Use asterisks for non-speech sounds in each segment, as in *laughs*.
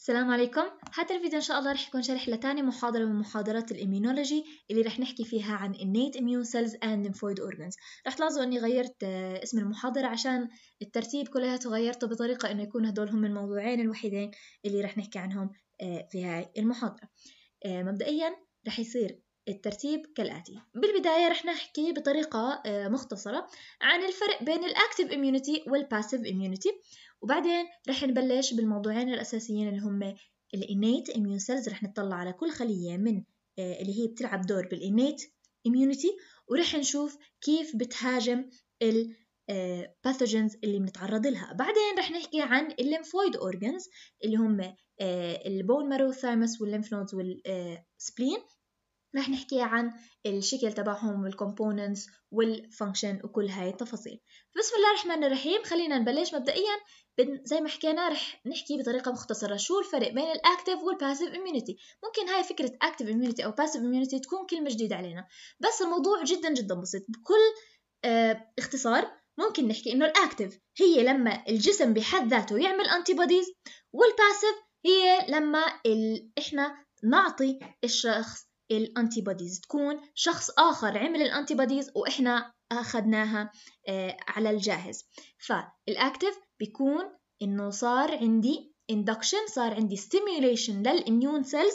السلام عليكم هذا الفيديو ان شاء الله رح يكون شرح لتاني محاضره من محاضرات الاميونولوجي اللي رح نحكي فيها عن النيت اميون سيلز اند ليمفويد organs رح تلاحظوا اني غيرت آه، اسم المحاضره عشان الترتيب كلياته غيرته بطريقه انه يكون هدول هم الموضوعين الوحيدين اللي رح نحكي عنهم آه، في هاي المحاضره آه، مبدئيا رح يصير الترتيب كالآتي بالبداية رح نحكي بطريقة آه، مختصرة عن الفرق بين الأكتيف إميونيتي والباسيف إميونيتي وبعدين رح نبلش بالموضوعين الأساسيين اللي هم الإنيت إميون سيلز رح نطلع على كل خلية من آه، اللي هي بتلعب دور بالإنيت إميونيتي ورح نشوف كيف بتهاجم ال آه، pathogens اللي بنتعرض لها بعدين رح نحكي عن الليمفويد اورجنز اللي هم البون مارو ثايمس والليمف نودز والسبلين رح نحكي عن الشكل تبعهم والكومبوننتس والفانكشن وكل هاي التفاصيل بسم الله الرحمن الرحيم خلينا نبلش مبدئيا زي ما حكينا رح نحكي بطريقة مختصرة شو الفرق بين الأكتف والباسيف إميونيتي ممكن هاي فكرة أكتف إميونيتي أو باسيف إميونيتي تكون كلمة جديدة علينا بس الموضوع جدا جدا بسيط بكل اه اختصار ممكن نحكي إنه الأكتف هي لما الجسم بحد ذاته يعمل أنتي بوديز والباسيف هي لما ال... إحنا نعطي الشخص الانتي بوديز تكون شخص اخر عمل الانتي بوديز واحنا اخذناها آه، على الجاهز فالاكتف بيكون انه صار عندي اندكشن صار عندي ستيميوليشن للاميون سيلز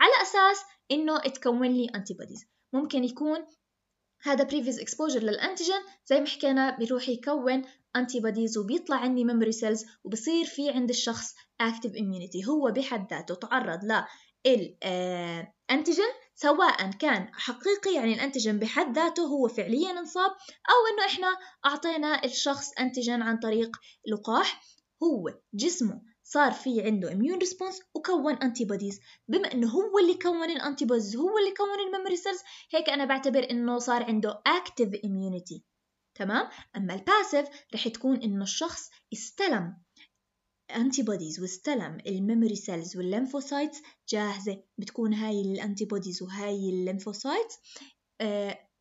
على اساس انه تكون لي انتي بوديز ممكن يكون هذا previous exposure للانتيجين زي ما حكينا بيروح يكون انتي بوديز وبيطلع عندي ميموري سيلز وبصير في عند الشخص active immunity هو بحد ذاته تعرض للانتيجين سواء كان حقيقي يعني الأنتيجن بحد ذاته هو فعليا انصاب أو أنه إحنا أعطينا الشخص أنتيجن عن طريق لقاح هو جسمه صار في عنده immune response وكون انتي بوديز بما انه هو اللي كون الانتي بوديز هو اللي كون الميموري سيلز هيك انا بعتبر انه صار عنده active immunity تمام اما الباسيف رح تكون انه الشخص استلم انتي بوديز والسلم الميموري سيلز والليمفوسايتس جاهزه بتكون هاي الانتي بوديز وهاي الليمفوسايتس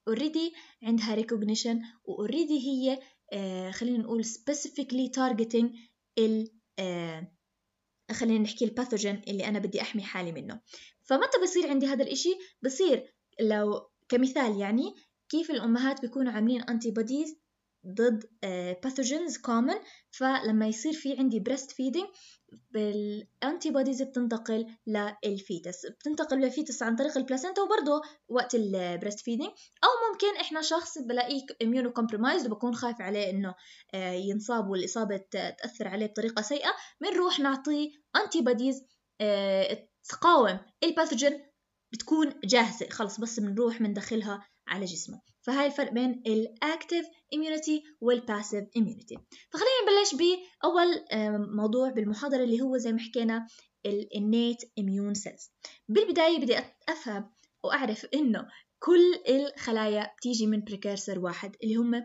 اوريدي uh, عندها ريكوجنيشن واوريدي هي uh, خلينا نقول سبيسيفيكلي تارجتنج ال آه، خلينا نحكي الباثوجين اللي انا بدي احمي حالي منه فمتى بصير عندي هذا الاشي بصير لو كمثال يعني كيف الامهات بيكونوا عاملين انتي بوديز ضد باثوجينز آه، كومن فلما يصير في عندي بريست فيدنج الانتي بوديز بتنتقل للفيتس بتنتقل للفيتس عن طريق البلاسنتا وبرضه وقت البريست فيدنج او ممكن احنا شخص بلاقيه اميونو كومبرومايز وبكون خايف عليه انه آه، ينصاب والاصابه تاثر عليه بطريقه سيئه بنروح نعطيه انتي آه، بوديز تقاوم الباثوجين بتكون جاهزة خلص بس بنروح بندخلها على جسمه فهاي الفرق بين الاكتف اميونيتي والباسيف اميونيتي فخلينا نبلش باول موضوع بالمحاضره اللي هو زي ما حكينا الانيت اميون سيلز بالبدايه بدي افهم واعرف انه كل الخلايا بتيجي من بريكيرسر واحد اللي هم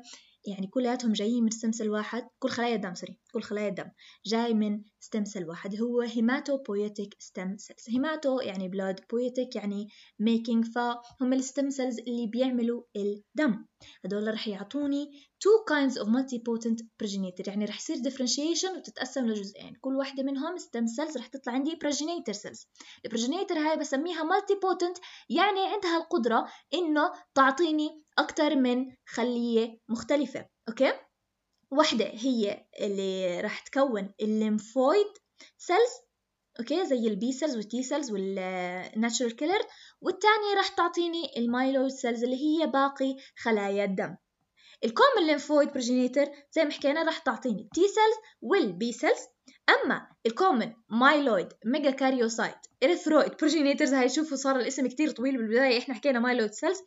يعني كلياتهم جايين من سم واحد كل خلايا الدم سوري كل خلايا الدم جاي من ستيم سيل واحد هو هيماتو بويتك ستيم سيلز هيماتو يعني بلاد بويتيك يعني ميكينج فهم الستيم سيلز اللي بيعملوا الدم هدول رح يعطوني two kinds of multipotent progenitor يعني رح يصير differentiation وتتقسم لجزئين كل واحدة منهم stem cells رح تطلع عندي progenitor cells البروجينيتر هاي بسميها multipotent يعني عندها القدرة انه تعطيني اكتر من خلية مختلفة اوكي واحدة هي اللي راح تكون الليمفويد سيلز اوكي زي البي سيلز والتي سيلز والناتشرال كيلر والتانية راح تعطيني المايلويد سيلز اللي هي باقي خلايا الدم الكومن ليمفويد بروجينيتر زي ما حكينا راح تعطيني التي سيلز والبي سيلز اما الكومن مايلويد ميجا كاريوسايت اريثرويد بروجينيترز هاي شوفوا صار الاسم كتير طويل بالبدايه احنا حكينا مايلويد آه، سيلز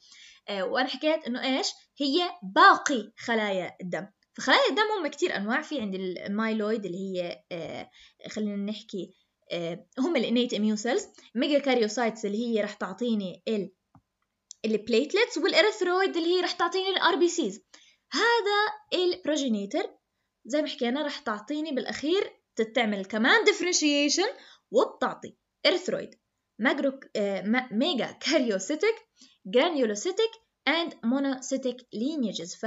وانا حكيت انه ايش هي باقي خلايا الدم فخلايا الدم هم كتير انواع في عند المايلويد اللي هي آه، خلينا نحكي آه، هم الانيت اميون سيلز ميجا كاريوسايتس اللي هي رح تعطيني ال البليتلتس والاريثرويد اللي هي رح تعطيني الار بي سيز هذا البروجينيتر زي ما حكينا رح تعطيني بالاخير تتعمل كمان ديفرنشيشن وبتعطي erythroid ماجرو ميجا كاريوسيتك جرانيولوسيتك and monocytic lineages ف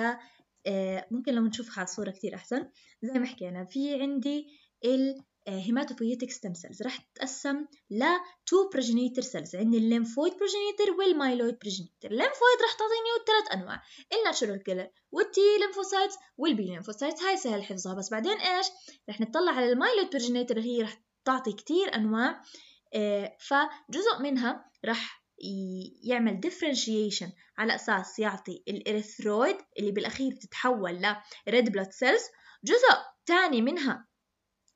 آه، ممكن لو نشوفها على صورة كتير أحسن زي ما حكينا في عندي ال هيماتوبويتك ستيم سيلز رح تتقسم ل تو بروجينيتر سيلز عندي الليمفويد بروجينيتر والمايلويد بروجينيتر الليمفويد رح تعطيني ثلاث انواع الناتشورال كيلر والتي ليمفوسايتس والبي ليمفوسايتس هاي سهل حفظها بس بعدين ايش رح نطلع على المايلويد بروجينيتر اللي هي رح تعطي كتير انواع آه، فجزء منها رح يعمل differentiation على أساس يعطي الإريثرويد اللي بالأخير بتتحول ل red blood cells جزء تاني منها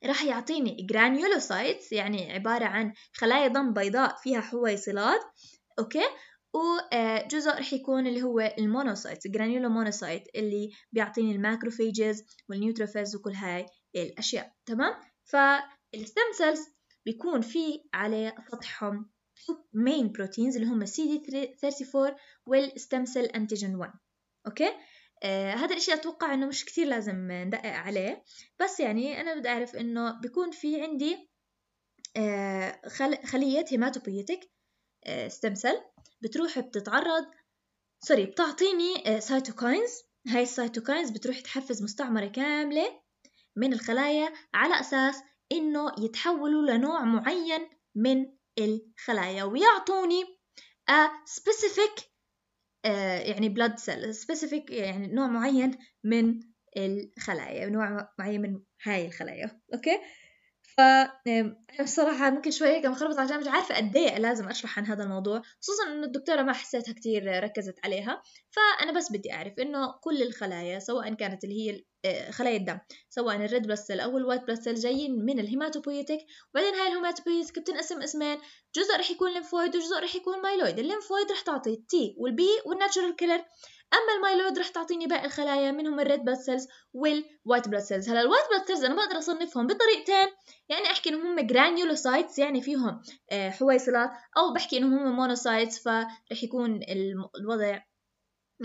راح يعطيني جرانيولوسايتس يعني عبارة عن خلايا دم بيضاء فيها حويصلات أوكي وجزء آه، راح يكون اللي هو المونوسايت جرانيولو مونوسايت اللي بيعطيني الماكروفيجز والنيوتروفيلز وكل هاي الأشياء تمام فالستم سيلز بيكون في على سطحهم main proteins اللي هم CD34 والستم cell antigen 1 اوكي آه، هذا الاشي اتوقع انه مش كثير لازم ندقق عليه بس يعني انا بدي اعرف انه بيكون في عندي آه، خل... خليه هيماتوبيتك ستم سيل بتروح بتتعرض سوري بتعطيني سايتوكاينز آه، هاي السايتوكاينز بتروح تحفز مستعمره كامله من الخلايا على اساس انه يتحولوا لنوع معين من الخلايا ويعطوني a specific آه، يعني blood cell specific يعني نوع معين من الخلايا نوع معين من هاي الخلايا اوكي okay? ف انا بصراحه ممكن شوي هيك مخربطة عشان مش عارفه قد ايه لازم اشرح عن هذا الموضوع خصوصا انه الدكتوره ما حسيتها كثير ركزت عليها فانا بس بدي اعرف انه كل الخلايا سواء كانت اللي هي آه، خلايا الدم سواء الريد بلس سيل او الوايت بلس سيل جايين من الهيماتوبويتك وبعدين هاي الهيماتوبويتك بتنقسم اسمين جزء رح يكون ليمفويد وجزء رح يكون مايلويد الليمفويد رح تعطي التي والبي والناتشورال كيلر اما المايلويد رح تعطيني باقي الخلايا منهم الريد بلاد سيلز والوايت بلاد سيلز هلا الوايت بلاد سيلز انا بقدر اصنفهم بطريقتين يعني احكي انهم هم جرانيولوسايتس يعني فيهم آه، حويصلات او بحكي انهم هم مونوسايتس فرح يكون الوضع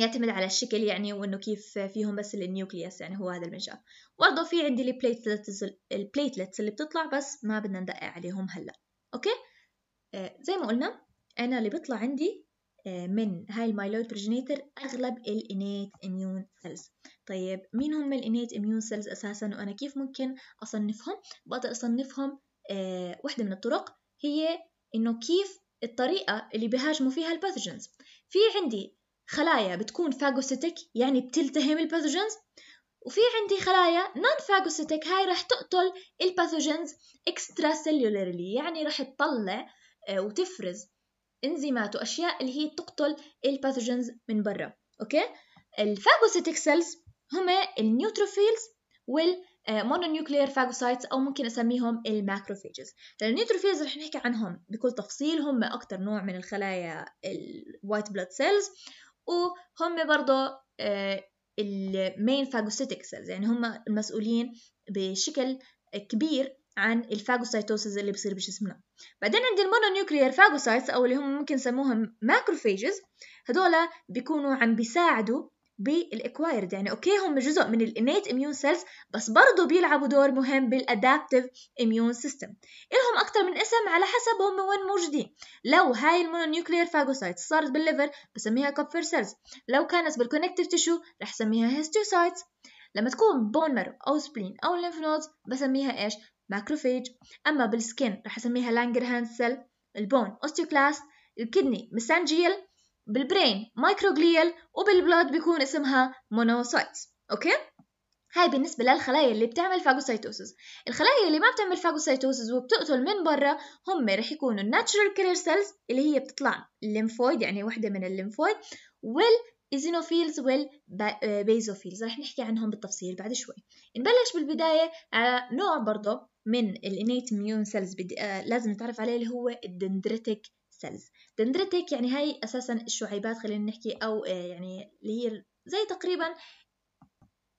يعتمد على الشكل يعني وانه كيف فيهم بس النيوكليوس يعني هو هذا المنشأ برضه في عندي البليتلتس البليتلتس اللي بتطلع بس ما بدنا ندقق عليهم هلا اوكي آه، زي ما قلنا انا اللي بيطلع عندي آه، من هاي بروجينيتر أغلب الإنيت إميون سيلز طيب مين هم الإنيت إميون سيلز أساسا وأنا كيف ممكن أصنفهم بقدر أصنفهم آه، وحده من الطرق هي إنه كيف الطريقة اللي بيهاجموا فيها الباثوجينز في عندي خلايا بتكون فاجوسيتك يعني بتلتهم الباثوجينز وفي عندي خلايا نون فاجوسيتك هاي راح تقتل الباثوجينز اكسترا سيلولارلي يعني راح تطلع آه، وتفرز انزيمات واشياء اللي هي تقتل الباثوجينز من برا اوكي الفاجوسيتيك سيلز هم النيوتروفيلز وال مونونيوكلير آه، فاجوسايتس او ممكن اسميهم الماكروفيجز النيوتروفيلز رح نحكي عنهم بكل تفصيل هم اكثر نوع من الخلايا الوايت بلاد سيلز وهم برضه المين فاجوسيتيك سيلز يعني هم المسؤولين بشكل كبير عن الفاجوسايتوسيس اللي بصير بجسمنا بعدين عندي المونونيوكليير فاجوسايتس او اللي هم ممكن نسموهم ماكروفيجز هذول بيكونوا عم بيساعدوا بالاكوايرد يعني اوكي هم جزء من الانيت اميون سيلز بس برضه بيلعبوا دور مهم بالادابتيف اميون سيستم الهم اكثر من اسم على حسب هم وين موجودين لو هاي المونونيوكليير فاجوسايتس صارت بالليفر بسميها كوبفر سيلز لو كانت بالكونكتيف تيشو رح سميها هيستوسايتس لما تكون بون مارو او سبلين او ليمف نودز بسميها ايش ماكروفيج أما بالسكين راح أسميها لانجرهانز سيل البون أوستيوكلاست الكدني ميسانجيل بالبرين مايكروغليال وبالبلود بيكون اسمها مونوسايتس أوكي هاي بالنسبة للخلايا اللي بتعمل فاجوسايتوسز الخلايا اللي ما بتعمل فاجوسايتوسز وبتقتل من برا هم رح يكونوا الناتشرال كيلر سيلز اللي هي بتطلع الليمفويد يعني وحدة من الليمفويد وال إيزينوفيلز والبيزوفيلز آه، رح نحكي عنهم بالتفصيل بعد شوي نبلش بالبداية على آه، نوع برضه من الانيت ميون سيلز آه، لازم نتعرف عليه اللي هو الدندريتك سيلز دندريتك يعني هاي أساسا الشعيبات خلينا نحكي أو يعني اللي هي زي تقريبا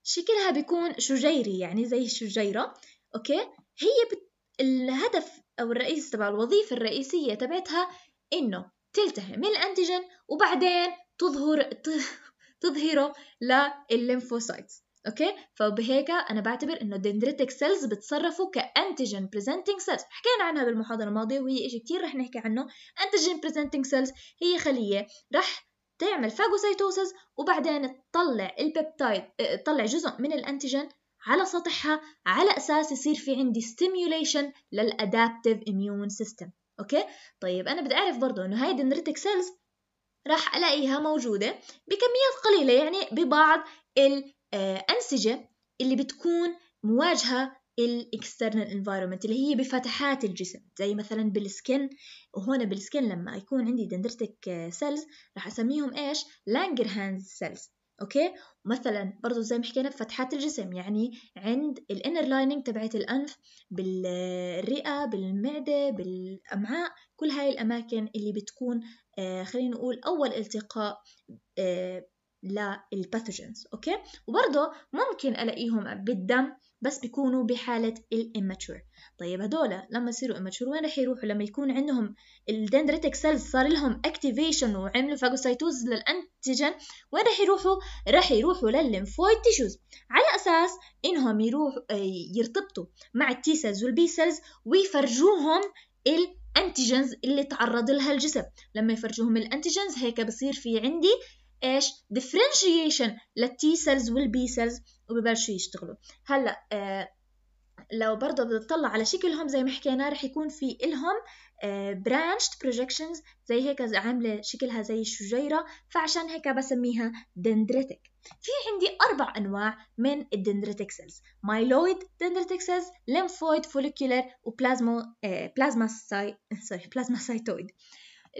شكلها بيكون شجيري يعني زي الشجيرة أوكي هي بت... الهدف أو الرئيس تبع الوظيفة الرئيسية تبعتها إنه تلتهم الانتيجن وبعدين تظهر تظهره للليمفوسايتس اوكي فبهيك انا بعتبر انه الدندريتك سيلز بتصرفوا كانتيجين بريزنتنج سيلز حكينا عنها بالمحاضره الماضيه وهي شيء كثير رح نحكي عنه انتيجين بريزنتنج سيلز هي خليه رح تعمل فاجوسايتوسيس وبعدين تطلع البيبتايد آه، تطلع جزء من الانتيجين على سطحها على اساس يصير في عندي ستيميوليشن للادابتيف اميون سيستم اوكي طيب انا بدي اعرف برضه انه هاي الدندريتك سيلز راح ألاقيها موجودة بكميات قليلة يعني ببعض الأنسجة آه، اللي بتكون مواجهة الاكسترنال انفايرمنت اللي هي بفتحات الجسم زي مثلا بالسكن وهون بالسكن لما يكون عندي دندرتك سيلز آه، راح اسميهم ايش لانجر هاند سيلز اوكي مثلا برضو زي ما حكينا بفتحات الجسم يعني عند الانر لايننج تبعت الانف بالرئه بالمعده بالامعاء كل هاي الاماكن اللي بتكون آه، خلينا نقول أول التقاء آه، للباثوجينز أوكي وبرضه ممكن ألاقيهم بالدم بس بيكونوا بحالة الاماتشور طيب هدول لما يصيروا immature وين رح يروحوا لما يكون عندهم الدندريتك سيلز صار لهم اكتيفيشن وعملوا فاجوسايتوز للانتيجين وين رح يروحوا رح يروحوا للليمفويد تيشوز على اساس انهم يروحوا آه، يرتبطوا مع التي سيلز والبي سيلز ويفرجوهم ال الانتيجنز اللي تعرض لها الجسم لما يفرجوهم الانتيجنز هيك بصير في عندي ايش differentiation للتي سيلز والبي سيلز وببلشوا يشتغلوا هلا آه لو برضه بتطلع على شكلهم زي ما حكينا رح يكون في إلهم برانشت آه، بروجكشنز زي هيك عامله شكلها زي الشجيره فعشان هيك بسميها دندريتك في عندي اربع انواع من الدندريتك سيلز مايلويد دندريتك سيلز ليمفويد فوليكولر وبلازما بلازما سوري بلازما سايتويد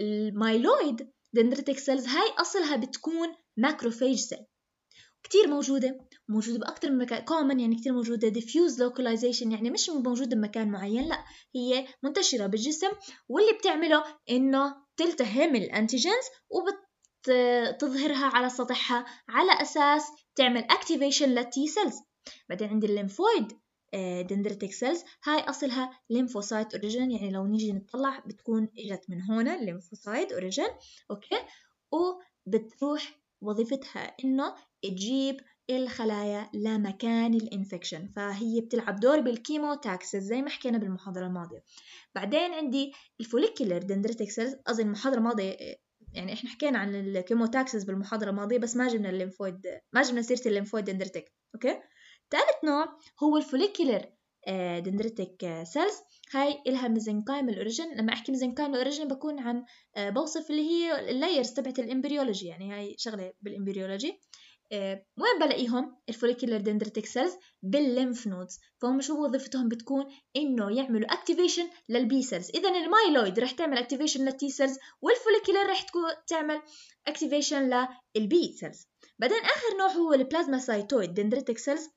المايلويد دندريتك سيلز هاي اصلها بتكون ماكروفيج سيل كتير موجودة موجودة بأكثر من مكان كومن يعني كتير موجودة diffuse localization يعني مش موجودة بمكان معين لا هي منتشرة بالجسم واللي بتعمله إنه تلتهم الأنتيجنز وبتظهرها على سطحها على أساس تعمل اكتيفيشن للتي سيلز بعدين عندي الليمفويد دندرتك سيلز هاي أصلها ليمفوسايت أوريجين يعني لو نيجي نطلع بتكون إجت من هون الليمفوسايت أوريجين أوكي وبتروح وظيفتها إنه تجيب الخلايا لمكان الانفكشن فهي بتلعب دور بالكيمو بالكيموتاكسس زي ما حكينا بالمحاضرة الماضية بعدين عندي الفوليكولر دندريتك سيلز قصدي المحاضرة الماضية يعني احنا حكينا عن الكيموتاكسس بالمحاضرة الماضية بس ما جبنا الليمفويد ما جبنا سيرة الليمفويد دندريتك اوكي ثالث نوع هو الفوليكولر آه، دندريتك آه، سيلز هاي إلها ميزنكايم الأوريجن لما أحكي ميزنكايم الأوريجن بكون عم آه، بوصف اللي هي اللايرز تبعت الإمبريولوجي يعني هاي شغلة بالإمبريولوجي آه، وين بلاقيهم الفوليكيولر دندريتك سيلز بالليمف نودز فهم شو وظيفتهم بتكون انه يعملوا اكتيفيشن للبي سيلز اذا المايلويد رح تعمل اكتيفيشن للتي سيلز والفوليكيولر رح تكون تعمل اكتيفيشن للبي سيلز بعدين اخر نوع هو البلازما سايتويد دندريتك سيلز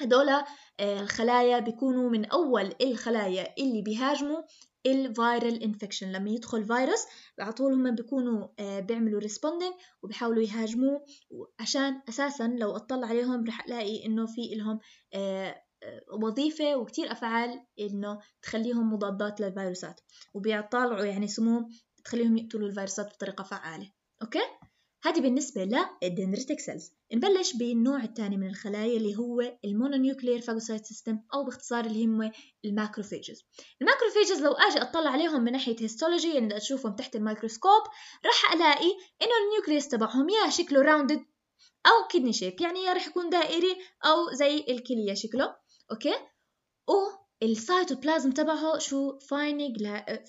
هدول آه، الخلايا بيكونوا من أول الخلايا اللي بيهاجموا الفيرال انفكشن لما يدخل فيروس على طول هم بيكونوا آه، بيعملوا ريسبوندينج وبيحاولوا يهاجموه عشان اساسا لو اطلع عليهم رح الاقي انه في لهم آه، آه، وظيفة وكتير أفعال إنه تخليهم مضادات للفيروسات وبيطالعوا يعني سموم تخليهم يقتلوا الفيروسات بطريقة فعالة أوكي؟ هذه بالنسبة للدندريتك سيلز نبلش بالنوع الثاني من الخلايا اللي هو المونونيوكلير فاجوسايت سيستم أو باختصار اللي هم الماكروفيجز الماكروفيجز لو أجي أطلع عليهم من ناحية هيستولوجي يعني أشوفهم تحت الميكروسكوب راح ألاقي إنه النيوكليس تبعهم يا شكله راوندد أو كيدني شيب يعني يا راح يكون دائري أو زي الكلية شكله أوكي والسايتوبلازم تبعه شو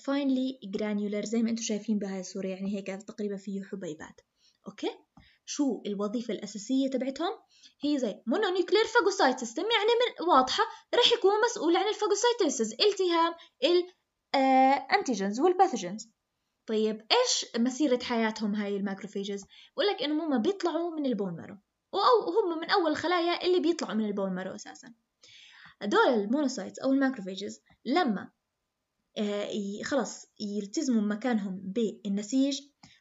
فاينلي جرانيولر زي ما انتم شايفين بهاي الصورة يعني هيك تقريبا فيه حبيبات اوكي شو الوظيفة الأساسية تبعتهم؟ هي زي مونونيوكلير فاجوسايتس يعني من واضحة رح يكون مسؤول عن الفاجوسايتسز التهام الأنتيجنز آه، والباثوجنز طيب إيش مسيرة حياتهم هاي الماكروفيجز؟ بقولك إنهم هما بيطلعوا من البون مارو وهم من أول الخلايا اللي بيطلعوا من البون مارو أساساً هدول المونوسايتس أو الماكروفيجز لما آه، خلص يلتزموا مكانهم بالنسيج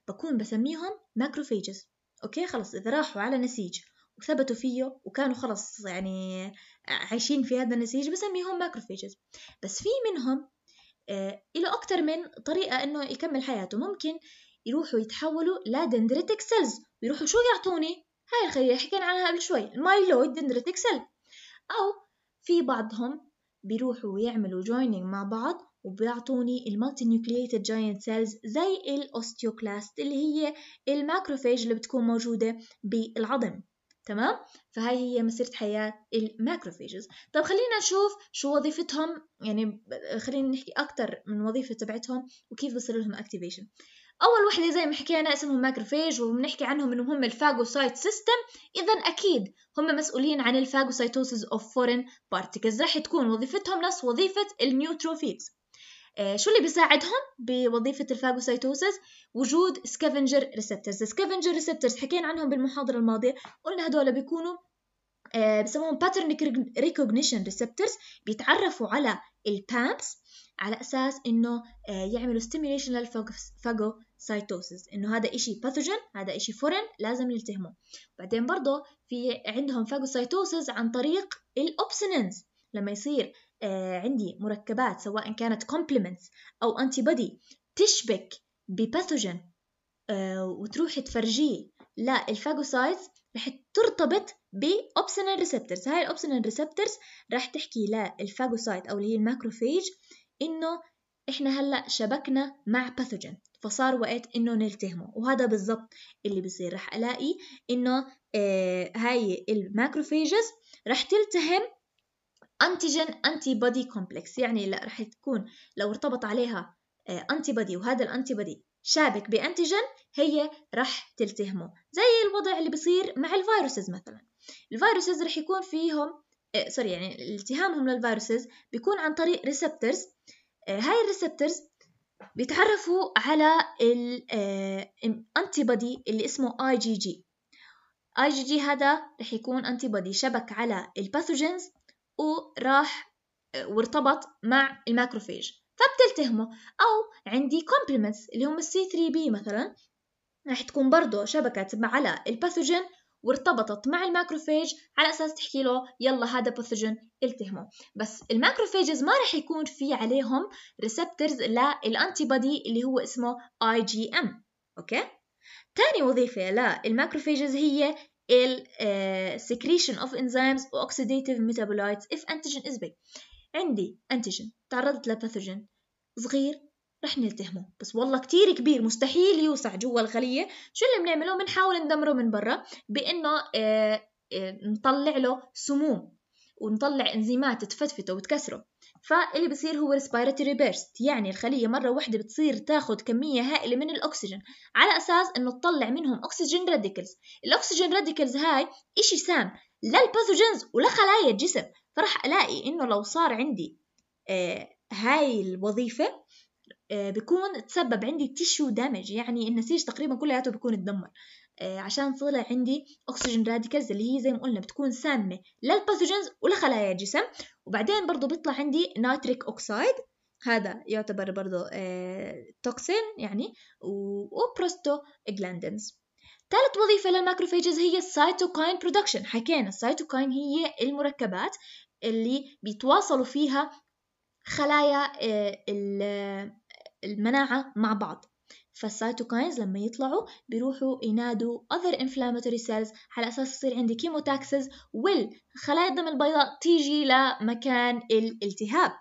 بكون بسميهم ماكروفيجز أوكي خلص إذا راحوا على نسيج وثبتوا فيه وكانوا خلص يعني عايشين في هذا النسيج بسميهم ماكروفيجز بس في منهم آه أكتر من طريقة إنه يكمل حياته ممكن يروحوا يتحولوا لدندريتك سيلز ويروحوا شو يعطوني هاي الخلية حكينا عنها قبل شوي المايلويد دندريتك سيل أو في بعضهم بيروحوا يعملوا جوينينج مع بعض وبيعطوني المالتي نيوكليتد جاينت سيلز زي الاوستيوكلاست اللي هي الماكروفاج اللي بتكون موجوده بالعظم تمام فهاي هي مسيره حياه الماكروفيجز طب خلينا نشوف شو وظيفتهم يعني خلينا نحكي اكثر من وظيفه تبعتهم وكيف بصير لهم اكتيفيشن اول وحده زي ما حكينا اسمهم ماكروفيج وبنحكي عنهم انهم هم الفاجوسايت سيستم اذا اكيد هم مسؤولين عن الفاجوسايتوسيس اوف فورين بارتيكلز رح تكون وظيفتهم نفس وظيفه النيوتروفيلز آه، شو اللي بيساعدهم بوظيفة الفاجوسيتوسس؟ وجود سكافنجر ريسبترز السكافنجر ريسبترز حكينا عنهم بالمحاضرة الماضية قلنا هدول بيكونوا آه، بسموهم باترن ريكوجنيشن ريسبترز بيتعرفوا على البامبس على اساس انه آه، يعملوا ستيميليشن للفاجوسايتوسيس انه هذا إشي باثوجين هذا إشي فورين لازم نلتهمه بعدين برضه في عندهم فاجوسايتوسيس عن طريق الاوبسينينز لما يصير آه، عندي مركبات سواء كانت كومبلمنتس أو انتي بودي تشبك بباثوجين آه، وتروح تفرجيه للفاجوسايتس رح ترتبط بأوبسينال ريسبتورز هاي الأوبسينال ريسبتورز رح تحكي للفاجوسايت أو اللي هي الماكروفيج إنه إحنا هلأ شبكنا مع باثوجين فصار وقت إنه نلتهمه وهذا بالضبط اللي بصير رح ألاقي إنه آه هاي الماكروفيجز رح تلتهم انتيجين انتي بودي كومبلكس يعني رح تكون لو ارتبط عليها انتي آه، بودي وهذا الانتي بودي شابك بانتيجين هي رح تلتهمه زي الوضع اللي بصير مع الفيروسز مثلا الفيروسز رح يكون فيهم سوري آه، يعني التهامهم للفيروسز بيكون عن طريق ريسبترز آه، هاي الريسبترز بيتعرفوا على الانتي بودي اللي اسمه اي جي جي اي جي جي هذا رح يكون انتي بودي شبك على الباثوجينز وراح وارتبط مع الماكروفيج فبتلتهمه او عندي كومبلمنتس اللي هم السي 3 بي مثلا راح تكون برضه شبكت على الباثوجين وارتبطت مع الماكروفيج على اساس تحكي له يلا هذا باثوجين التهمه بس الماكروفيجز ما راح يكون في عليهم ريسبترز للانتي بودي اللي هو اسمه اي جي ام اوكي تاني وظيفة للماكروفيجز هي ال آه، secretion of enzymes oxidative metabolites if antigen is big عندي antigen تعرضت لباثوجين صغير رح نلتهمه بس والله كتير كبير مستحيل يوسع جوا الخلية شو اللي بنعمله بنحاول ندمره من برا بإنه آه، آه، نطلع له سموم ونطلع انزيمات تفتفته وتكسره فاللي بصير هو respiratory burst يعني الخلية مرة واحدة بتصير تاخد كمية هائلة من الأكسجين على أساس إنه تطلع منهم أكسجين راديكلز الأكسجين راديكلز هاي إشي سام لا الباثوجينز ولا خلايا الجسم فراح ألاقي إنه لو صار عندي آه هاي الوظيفة آه بكون تسبب عندي تيشو دامج يعني النسيج تقريبا كلياته بكون اتدمر آه، عشان طلع عندي أكسجين راديكلز اللي هي زي ما قلنا بتكون سامة للباثوجينز ولخلايا الجسم وبعدين برضو بيطلع عندي نيتريك أوكسايد هذا يعتبر برضو توكسين آه، يعني وبروستو جلاندنز ثالث وظيفة للماكروفيجز هي السيتوكاين برودكشن حكينا السيتوكاين هي المركبات اللي بيتواصلوا فيها خلايا آه، المناعة مع بعض فالسايتوكاينز لما يطلعوا بيروحوا ينادوا other inflammatory cells على أساس يصير عندي كيموتاكسز والخلايا الدم البيضاء تيجي لمكان الالتهاب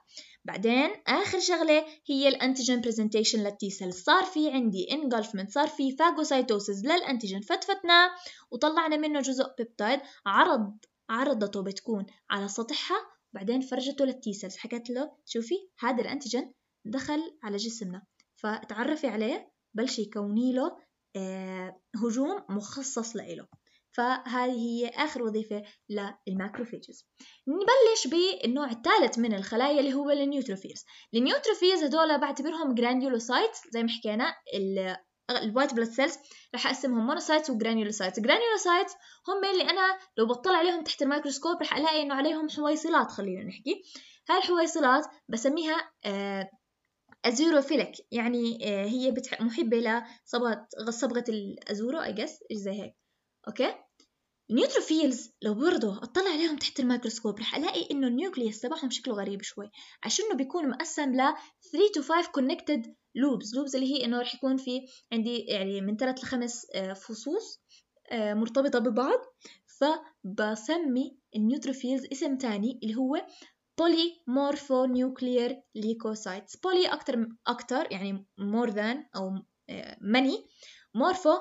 بعدين آخر شغلة هي الأنتيجين بريزنتيشن للتي سيل صار في عندي انجلفمنت صار في فاجوسايتوسز للأنتيجين فتفتناه وطلعنا منه جزء بيبتايد عرض عرضته بتكون على سطحها بعدين فرجته للتي سيلز حكت له شوفي هذا الأنتيجين دخل على جسمنا فتعرفي عليه بلش يكوني له آه، هجوم مخصص لإله فهذه هي آخر وظيفة للماكروفيجز نبلش بالنوع الثالث من الخلايا اللي هو النيوتروفيلز النيوتروفيلز هدول بعتبرهم جرانيولوسايتس زي ما حكينا الوايت بلاد سيلز رح اقسمهم مونوسايتس وجرانيولوسايتس جرانيولوسايتس هم اللي انا لو بطلع عليهم تحت الميكروسكوب رح الاقي انه عليهم حويصلات خلينا نحكي هاي الحويصلات بسميها آه ازيروفيلك يعني آه، هي محبة لصبغة صبغة الأزورو جس guess زي هيك أوكي نيوتروفيلز لو برضه اطلع عليهم تحت الميكروسكوب رح الاقي انه النيوكليوس تبعهم شكله غريب شوي عشان انه بيكون مقسم ل 3 to 5 connected loops loops اللي هي انه رح يكون في عندي يعني من 3 لخمس آه، فصوص آه، مرتبطة ببعض فبسمي النيوتروفيلز اسم تاني اللي هو polymorphonuclear leukocytes poly أكتر أكتر يعني more than أو many morpho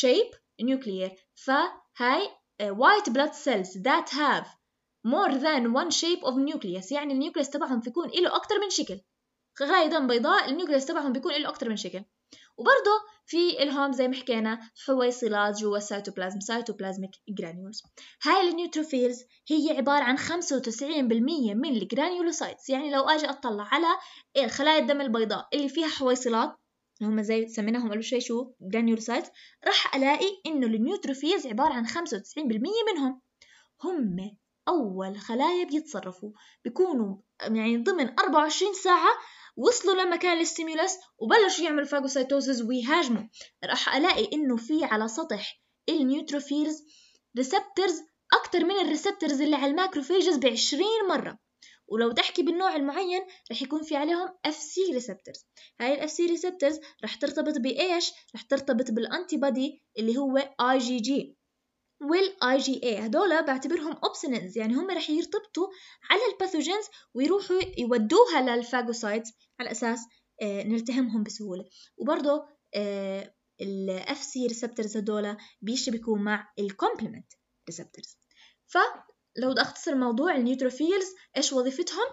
shape nuclear فهاي white blood cells that have more than one shape of nucleus يعني النيوكليس تبعهم بيكون له أكتر من شكل غاية بيضاء النيوكليس تبعهم بيكون له أكتر من شكل وبرضه في الهم زي ما حكينا حويصلات جوا السيتوبلازم سيتوبلازميك جرانيولز هاي النيوتروفيلز هي عبارة عن 95% من الجرانيولوسايتس يعني لو أجي أطلع على خلايا الدم البيضاء اللي فيها حويصلات اللي هم زي سميناهم قبل شوي شو جرانيولوسايتس راح ألاقي إنه النيوتروفيلز عبارة عن 95% منهم هم أول خلايا بيتصرفوا بيكونوا يعني ضمن 24 ساعة وصلوا لمكان الستيمولس وبلشوا يعملوا فاجوسايتوزز ويهاجموا راح ألاقي إنه في على سطح النيوتروفيلز ريسبترز أكتر من الريسبترز اللي على الماكروفيجز بعشرين مرة ولو تحكي بالنوع المعين رح يكون في عليهم اف سي ريسبترز هاي الاف سي ريسبترز رح ترتبط بايش رح ترتبط بالانتي بادي اللي هو اي جي جي والاي جي اي هدول بعتبرهم اوبسينز يعني هم رح يرتبطوا على الباثوجينز ويروحوا يودوها للفاجوسايتس على اساس آه، نلتهمهم بسهوله وبرضه الاف سي ريسبترز هدول بيشبكوا مع الكومبلمنت ريسبترز فلو بدي اختصر الموضوع النيوتروفيلز ايش وظيفتهم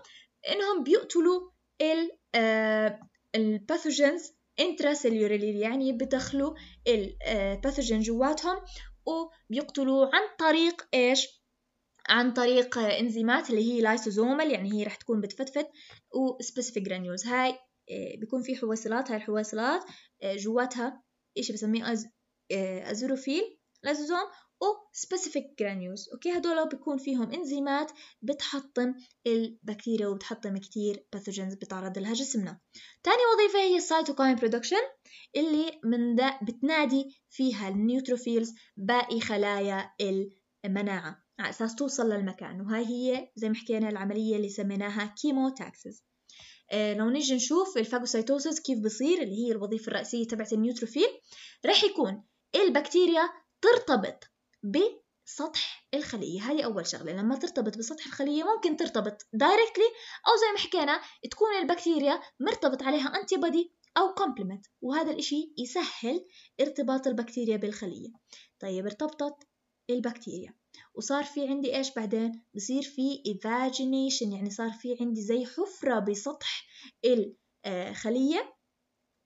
انهم بيقتلوا ال آه، الباثوجينز انتراسيلولارلي يعني بدخلوا الباثوجين آه، جواتهم وبيقتلوه عن طريق ايش عن طريق انزيمات اللي هي لايسوزومال يعني هي رح تكون بتفتفت وسبيسيفيك جرانيولز هاي آه، بيكون في حويصلات هاي الحويصلات آه، جواتها إشي بسميه أز... آه، أزوروفيل لايسوزوم او سبيسيفيك جرانيولز اوكي هدول بيكون فيهم انزيمات بتحطم البكتيريا وبتحطم كتير باثوجينز بتعرض لها جسمنا تاني وظيفه هي السايتوكاين برودكشن اللي من ده بتنادي فيها النيوتروفيلز باقي خلايا المناعه على اساس توصل للمكان وهاي هي زي ما حكينا العمليه اللي سميناها كيموتاكسيس آه، لو نيجي نشوف الفاجوسايتوسيس كيف بصير اللي هي الوظيفه الرئيسيه تبعت النيوتروفيل رح يكون البكتيريا ترتبط بسطح الخلية هذه أول شغلة لما ترتبط بسطح الخلية ممكن ترتبط دايركتلي أو زي ما حكينا تكون البكتيريا مرتبط عليها أنتي أو كومبلمنت وهذا الإشي يسهل ارتباط البكتيريا بالخلية طيب ارتبطت البكتيريا وصار في عندي إيش بعدين بصير في ايفاجينيشن يعني صار في عندي زي حفرة بسطح الخلية آه،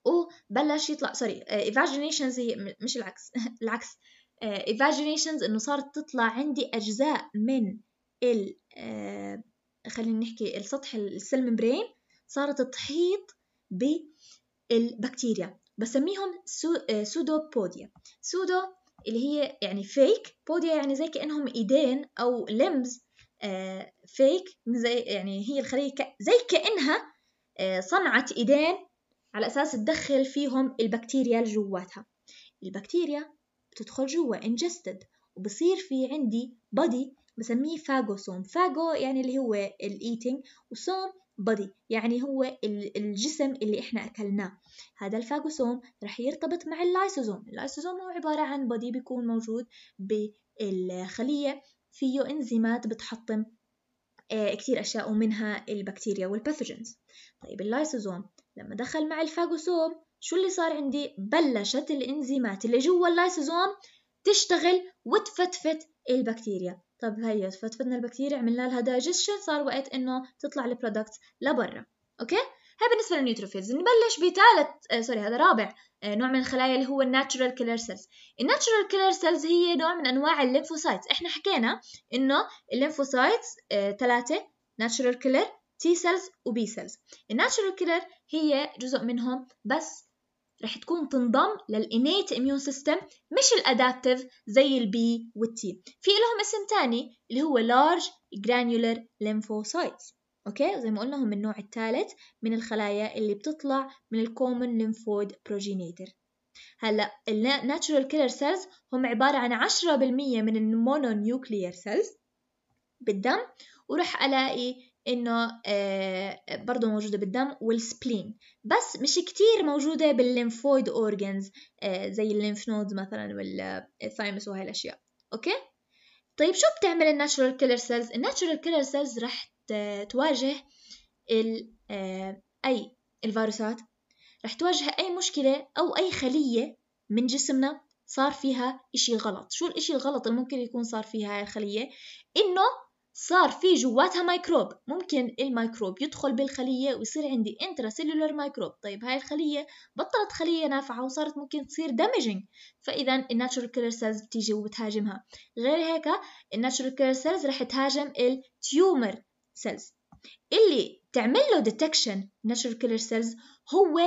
وبلش يطلع سوري ايفاجينيشن آه، زي مش العكس *laughs* العكس ايفاجينيشنز آه، انه صارت تطلع عندي اجزاء من ال آه، خلينا نحكي السطح السيل ممبرين صارت تحيط بالبكتيريا بسميهم سودو سودوبوديا سودو اللي هي يعني فيك بوديا يعني زي كأنهم إيدين أو لمز فيك آه، زي يعني هي الخلية زي كأنها صنعت إيدين على أساس تدخل فيهم البكتيريا لجواتها البكتيريا بتدخل جوا انجستد وبصير في عندي بودي بسميه فاجوسوم فاجو يعني اللي هو الايتينج وسوم بودي يعني هو الجسم اللي احنا اكلناه هذا الفاجوسوم رح يرتبط مع اللايسوزوم اللايسوزوم هو عبارة عن بودي بيكون موجود بالخلية فيه انزيمات بتحطم آه، كتير أشياء ومنها البكتيريا والباثوجنز طيب اللايسوزوم لما دخل مع الفاجوسوم شو اللي صار عندي بلشت الانزيمات اللي جوا اللايسوزوم تشتغل وتفتفت البكتيريا طب هي فتفتنا البكتيريا عملنا لها دايجستشن صار وقت انه تطلع البرودكتس لبرا اوكي هاي بالنسبه للنيوتروفيلز نبلش بثالث آه سوري هذا رابع آه نوع من الخلايا اللي هو الناتشورال كيلر سيلز الناتشورال كيلر سيلز هي نوع من انواع الليمفوسايتس احنا حكينا انه الليمفوسايتس ثلاثه آه ناتشورال كيلر تي سيلز وبي سيلز الناتشورال كيلر هي جزء منهم بس رح تكون تنضم للإنيت إميون سيستم مش الأدابتيف زي البي والتي في لهم اسم تاني اللي هو لارج جرانيولر lymphocytes اوكي زي ما قلنا هم النوع الثالث من الخلايا اللي بتطلع من الكومن ليمفويد بروجينيتر هلا natural كيلر سيلز هم عباره عن 10% من المونونيوكليير سيلز بالدم ورح الاقي انه آه، برضه موجوده بالدم والسبلين بس مش كتير موجوده بالليمفويد اورجنز آه، زي الليمف نودز مثلا والثايمس آه، وهي الاشياء اوكي طيب شو بتعمل الناتشورال كيلر سيلز الناتشورال كيلر سيلز رح تواجه اي الفيروسات رح تواجه اي مشكله او اي خليه من جسمنا صار فيها إشي غلط شو الإشي الغلط اللي ممكن يكون صار فيها هاي الخلية إنه صار في جواتها ميكروب ممكن الميكروب يدخل بالخلية ويصير عندي انتراسيلولر ميكروب طيب هاي الخلية بطلت خلية نافعة وصارت ممكن تصير damaging فإذا الناتشورال كيلر سيلز بتيجي وبتهاجمها غير هيك الناتشورال كيلر سيلز رح تهاجم التيومر سيلز اللي تعمل له ديتكشن ناتشورال كيلر سيلز هو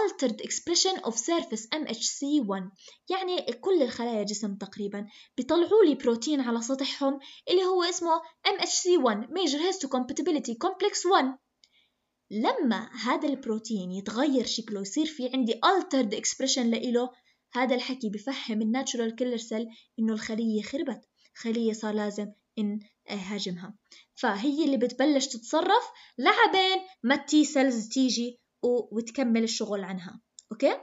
Altered Expression of Surface MHC1 يعني كل الخلايا جسم تقريبا بيطلعوا لي بروتين على سطحهم اللي هو اسمه MHC1 Major Histocompatibility Complex 1 لما هذا البروتين يتغير شكله يصير في عندي altered expression لإله هذا الحكي بفهم الناتشورال كيلر سيل إنه الخلية خربت خلية صار لازم إن هاجمها فهي اللي بتبلش تتصرف لعبين ما التي سيلز تيجي وتكمل الشغل عنها اوكي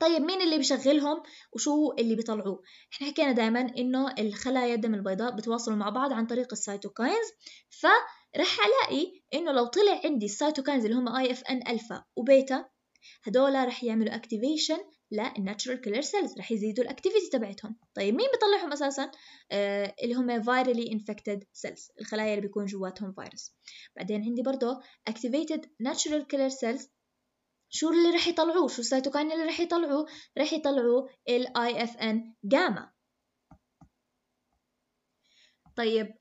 طيب مين اللي بشغلهم وشو اللي بيطلعوه احنا حكينا دائما انه الخلايا الدم البيضاء بتواصلوا مع بعض عن طريق السيتوكاينز فرح الاقي انه لو طلع عندي السيتوكاينز اللي هم اي اف ان الفا وبيتا هدول رح يعملوا اكتيفيشن للناتشرال كيلر سيلز رح يزيدوا الاكتيفيتي تبعتهم طيب مين بيطلعهم اساسا آه اللي هم فايرلي انفكتد سيلز الخلايا اللي بيكون جواتهم فيروس بعدين عندي برضه اكتيفيتد ناتشرال كيلر سيلز شو اللي رح يطلعوه شو السيتوكاين اللي رح يطلعوه رح يطلعوا ال اف ان جاما طيب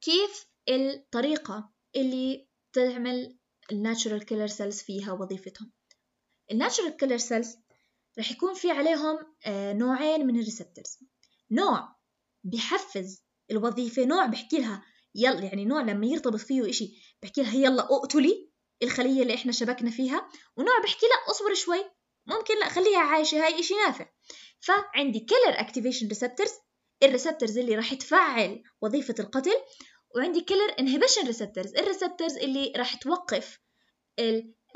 كيف الطريقة اللي تعمل الناتشرال كيلر سيلز فيها وظيفتهم الناتشرال كيلر سيلز رح يكون في عليهم آه، نوعين من الريسبترز نوع بحفز الوظيفة نوع بحكي لها يلا يعني نوع لما يرتبط فيه إشي بحكي لها يلا اقتلي الخلية اللي إحنا شبكنا فيها ونوع بحكي لها اصبر شوي ممكن لا خليها عايشة هاي إشي نافع فعندي كيلر اكتيفيشن ريسبترز الريسبترز اللي راح تفعل وظيفة القتل وعندي كيلر انهبيشن ريسبترز الريسبترز اللي راح توقف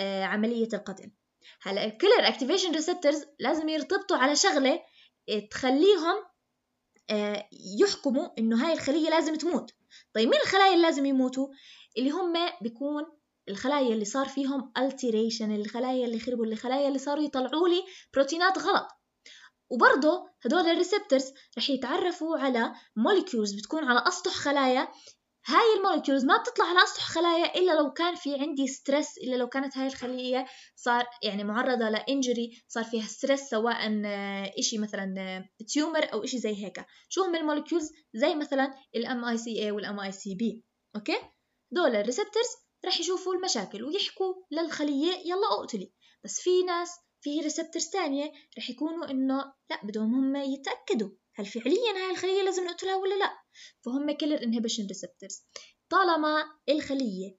آه، عملية القتل هلا الكلر اكتيفيشن ريسبتورز لازم يرتبطوا على شغله آه، تخليهم آه، يحكموا انه هاي الخليه لازم تموت طيب مين الخلايا اللي لازم يموتوا اللي هم بيكون الخلايا اللي صار فيهم التيريشن الخلايا اللي خربوا الخلايا اللي صاروا يطلعوا لي بروتينات غلط وبرضه هدول الريسبترز رح يتعرفوا على مولكيولز بتكون على أسطح خلايا هاي المولكيولز ما بتطلع على اسطح خلايا الا لو كان في عندي ستريس الا لو كانت هاي الخليه صار يعني معرضه لانجري صار فيها ستريس سواء آه، إشي مثلا تيومر آه، او إشي زي هيك شو هم المولكيولز زي مثلا الام اي سي اي والام اي سي بي اوكي دول الريسبترز رح يشوفوا المشاكل ويحكوا للخليه يلا اقتلي بس في ناس في ريسبترز تانية رح يكونوا انه لا بدهم هم يتاكدوا هل فعليا هاي الخلية لازم نقتلها ولا لا فهم كلر انهبيشن ريسبتورز طالما الخلية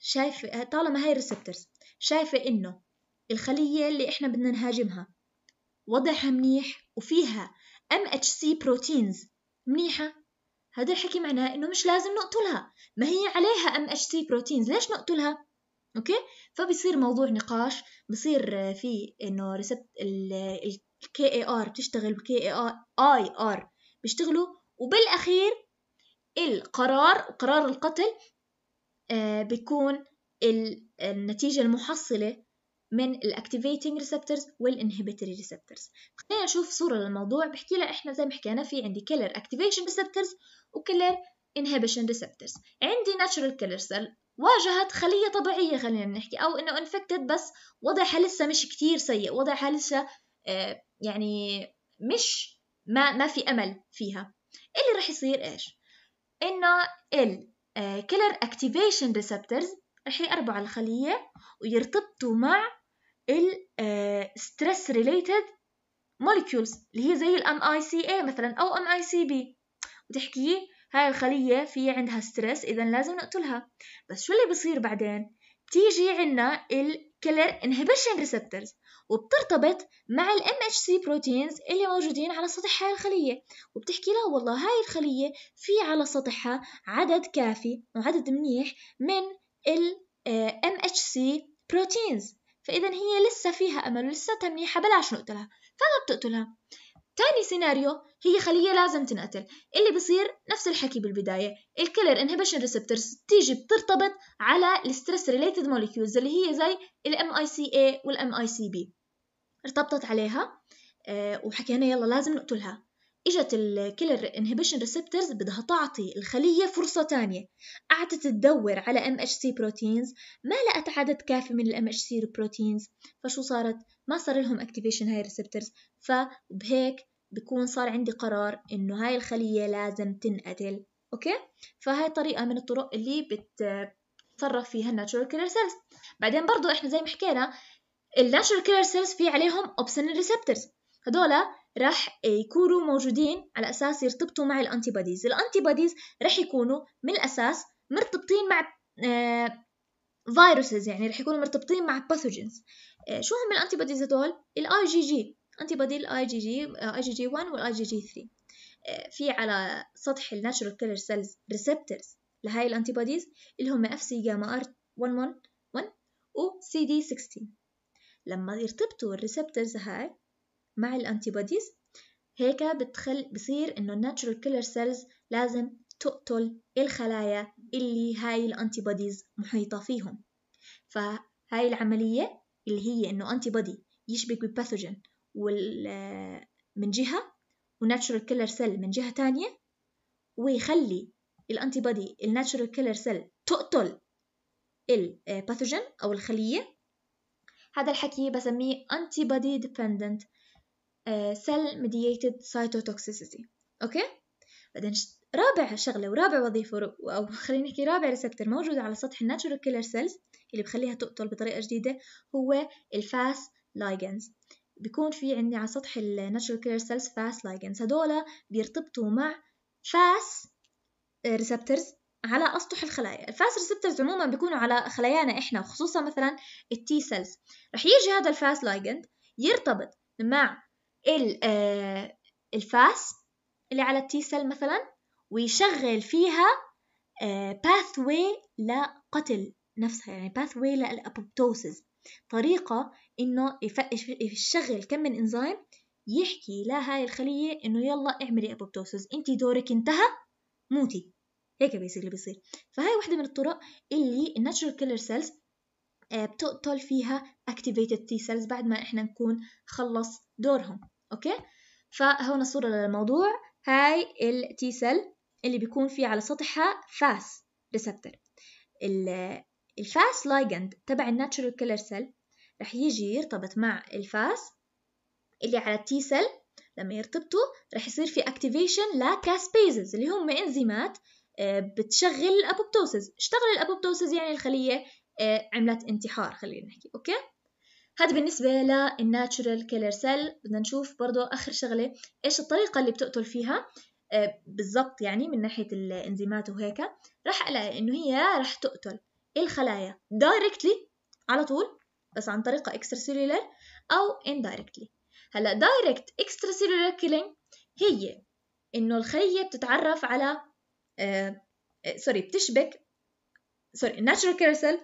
شايفة آه، طالما هاي الريسبتورز شايفة انه الخلية اللي احنا بدنا نهاجمها وضعها منيح وفيها ام اتش سي بروتينز منيحة هذا الحكي معناه انه مش لازم نقتلها ما هي عليها ام اتش سي بروتينز ليش نقتلها اوكي فبصير موضوع نقاش بصير آه، في انه ريسبت كي اي ار بتشتغل بكي اي ار اي ار بيشتغلوا وبالاخير القرار قرار القتل آه بيكون النتيجه المحصله من الاكتيفيتنج ريسبتورز والانهبيتوري ريسبتورز خلينا نشوف صوره للموضوع بحكي لها احنا زي ما حكينا في عندي كيلر اكتيفيشن ريسبتورز وكيلر انهبيشن ريسبتورز عندي ناتشورال كيلر سيل واجهت خلية طبيعية خلينا نحكي أو إنه انفكتد بس وضعها لسه مش كتير سيء وضعها لسه آه، يعني مش ما ما في امل فيها اللي رح يصير ايش انه ال كيلر اكتيفيشن ريسبتورز رح يقربوا على الخليه ويرتبطوا مع الستريس ريليتد موليكيولز اللي هي زي الام اي سي اي مثلا او ام اي سي بي وتحكي هاي الخلية في عندها ستريس إذا لازم نقتلها بس شو اللي بصير بعدين؟ بتيجي عنا الكيلر انهبيشن ريسبتورز وبترتبط مع ال MHC بروتينز اللي موجودين على سطح هاي الخلية وبتحكي لها والله هاي الخلية في على سطحها عدد كافي وعدد منيح من ال آه، MHC بروتينز فإذا هي لسه فيها أمل ولسه منيحة بلاش نقتلها فما بتقتلها تاني سيناريو هي خلية لازم تنقتل اللي بصير نفس الحكي بالبداية الكلر انهبيشن ريسبترز تيجي بترتبط على الستريس ريليتد موليكيولز اللي هي زي الام MICA سي MICB ارتبطت عليها آه، وحكينا يلا لازم نقتلها اجت الكيلر انهبيشن ريسبتورز بدها تعطي الخليه فرصه تانية قعدت تدور على ام اتش سي بروتينز ما لقت عدد كافي من الام اتش سي بروتينز فشو صارت ما صار لهم اكتيفيشن هاي الريسبتورز فبهيك بكون صار عندي قرار انه هاي الخليه لازم تنقتل اوكي فهاي طريقه من الطرق اللي بتتصرف فيها الناتشورال كيلر سيلز بعدين برضو احنا زي ما حكينا الناتشورال كيلر سيلز في عليهم اوبسن ريسبتورز هدول راح يكونوا موجودين على أساس يرتبطوا مع الأنتي بوديز الأنتي بوديز راح يكونوا من الأساس مرتبطين مع فيروسز آه، يعني راح يكونوا مرتبطين مع باثوجينز آه، شو هم الأنتي بوديز هدول الاي جي جي أنتي بودي الاي جي جي اي جي جي 1 والاي جي جي 3 في على سطح الناتشورال كيلر سيلز ريسبتورز لهاي الأنتي بوديز اللي هم اف سي جاما ار 111 و سي دي 16 لما يرتبطوا الريسبتورز هاي مع الانتي بوديز هيك بتخل بصير انه الناتشورال كيلر سيلز لازم تقتل الخلايا اللي هاي الانتي بوديز محيطه فيهم فهاي العمليه اللي هي انه انتي بودي يشبك بباثوجين وال من جهه وناتشورال كيلر سيل من جهه تانية ويخلي الانتي بودي الناتشورال كيلر سيل تقتل الباثوجين او الخليه هذا الحكي بسميه بودي ديبندنت آه، cell mediated cytotoxicity اوكي بعدين رابع شغله ورابع وظيفه او خلينا نحكي رابع ريسبتر موجود على سطح الناتشورال كيلر سيلز اللي بخليها تقتل بطريقه جديده هو الفاس لايجنز بيكون في عندي على سطح الناتشورال كيلر سيلز فاس لايجنز هدول بيرتبطوا مع فاس ريسبترز على اسطح الخلايا الفاس ريسبترز عموما بيكونوا على خلايانا احنا وخصوصا مثلا التي سيلز رح يجي هذا الفاس لايجند يرتبط مع آه، الفاس اللي على التي سيل مثلا ويشغل فيها باثوي آه، لقتل نفسها يعني باثوي للأبوبتوسز طريقة إنه يشغل كم من إنزيم يحكي لهاي الخلية إنه يلا اعملي أبوبتوسز أنت دورك انتهى موتي هيك بيصير اللي بيصير فهاي واحدة من الطرق اللي الناتشورال كيلر سيلز بتقتل فيها activated T cells بعد ما احنا نكون خلص دورهم أوكي فهون صورة للموضوع هاي التي سيل اللي بيكون فيه على سطحها فاس ريسبتر الفاس لايجند تبع الناتشورال كيلر سيل رح يجي يرتبط مع الفاس اللي على التي سيل لما يرتبطوا رح يصير في اكتيفيشن لكاسبيزز اللي هم انزيمات آه، بتشغل الابوبتوسز اشتغل الابوبتوسز يعني الخليه آه، عملت انتحار خلينا نحكي اوكي هذا بالنسبة للناتشورال كيلر سيل بدنا نشوف برضو آخر شغلة إيش الطريقة اللي بتقتل فيها آه، بالضبط يعني من ناحية الإنزيمات وهيك راح ألاقي إنه هي راح تقتل إيه الخلايا دايركتلي على طول بس عن طريقة سيلولر أو indirectly هلا direct سيلولر killing هي إنه الخلية بتتعرف على سوري آه، آه، بتشبك سوري natural killer cell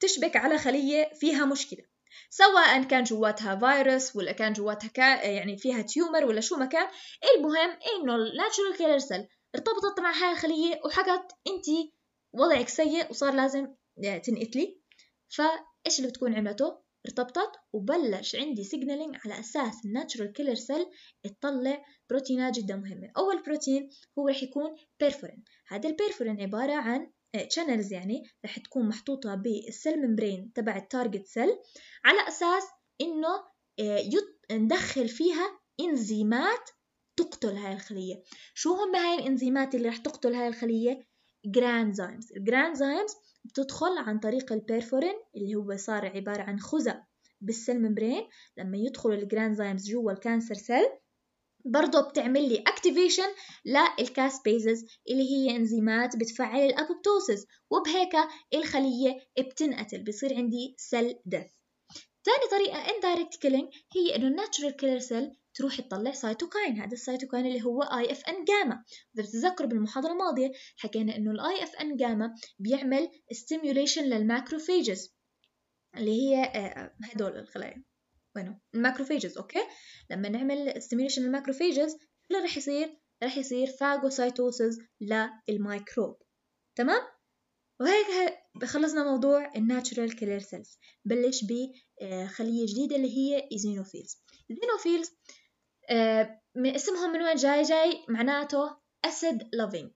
بتشبك على خلية فيها مشكلة سواء كان جواتها فيروس ولا كان جواتها كا يعني فيها تيومر ولا شو ما كان المهم انه الناتشورال كيلر سيل ارتبطت مع هاي الخليه وحكت انت وضعك سيء وصار لازم آه، تنقتلي فايش اللي بتكون عملته ارتبطت وبلش عندي سيجنالينج على اساس الناتشورال كيلر سيل تطلع بروتينات جدا مهمه اول بروتين هو رح يكون بيرفورين هذا البيرفورين عباره عن تشانلز إيه، يعني رح تكون محطوطة بالسيل ممبرين تبع التارجت سيل على أساس إنه إيه، ندخل فيها إنزيمات تقتل هاي الخلية شو هم هاي الإنزيمات اللي رح تقتل هاي الخلية؟ جرانزيمز الجرانزيمز بتدخل عن طريق البيرفورين اللي هو صار عبارة عن خزة بالسيل ممبرين لما يدخل الجرانزيمز جوا الكانسر سيل برضه بتعمل لي اكتيفيشن للكاسبيزز اللي هي انزيمات بتفعل الابوبتوسس وبهيك الخلية بتنقتل بصير عندي سيل ديث ثاني طريقة indirect killing هي انه الناتشورال كيلر سيل تروح تطلع سايتوكاين هذا السايتوكاين اللي هو اي اف ان جاما اذا بتتذكروا بالمحاضره الماضيه حكينا انه الاي اف ان جاما بيعمل ستيميوليشن للماكروفيجز اللي هي آه، آه، هدول الخلايا وينه الماكروفيجز اوكي لما نعمل ستيميوليشن الماكروفيجز اللي راح يصير راح يصير فاجوسايتوسز للميكروب تمام وهيك خلصنا موضوع الناتشورال كيلر سيلز بلش بخلية آه، جديدة اللي هي إيزينوفيلز الزينوفيلز آه، اسمهم من وين جاي جاي معناته أسد لافينج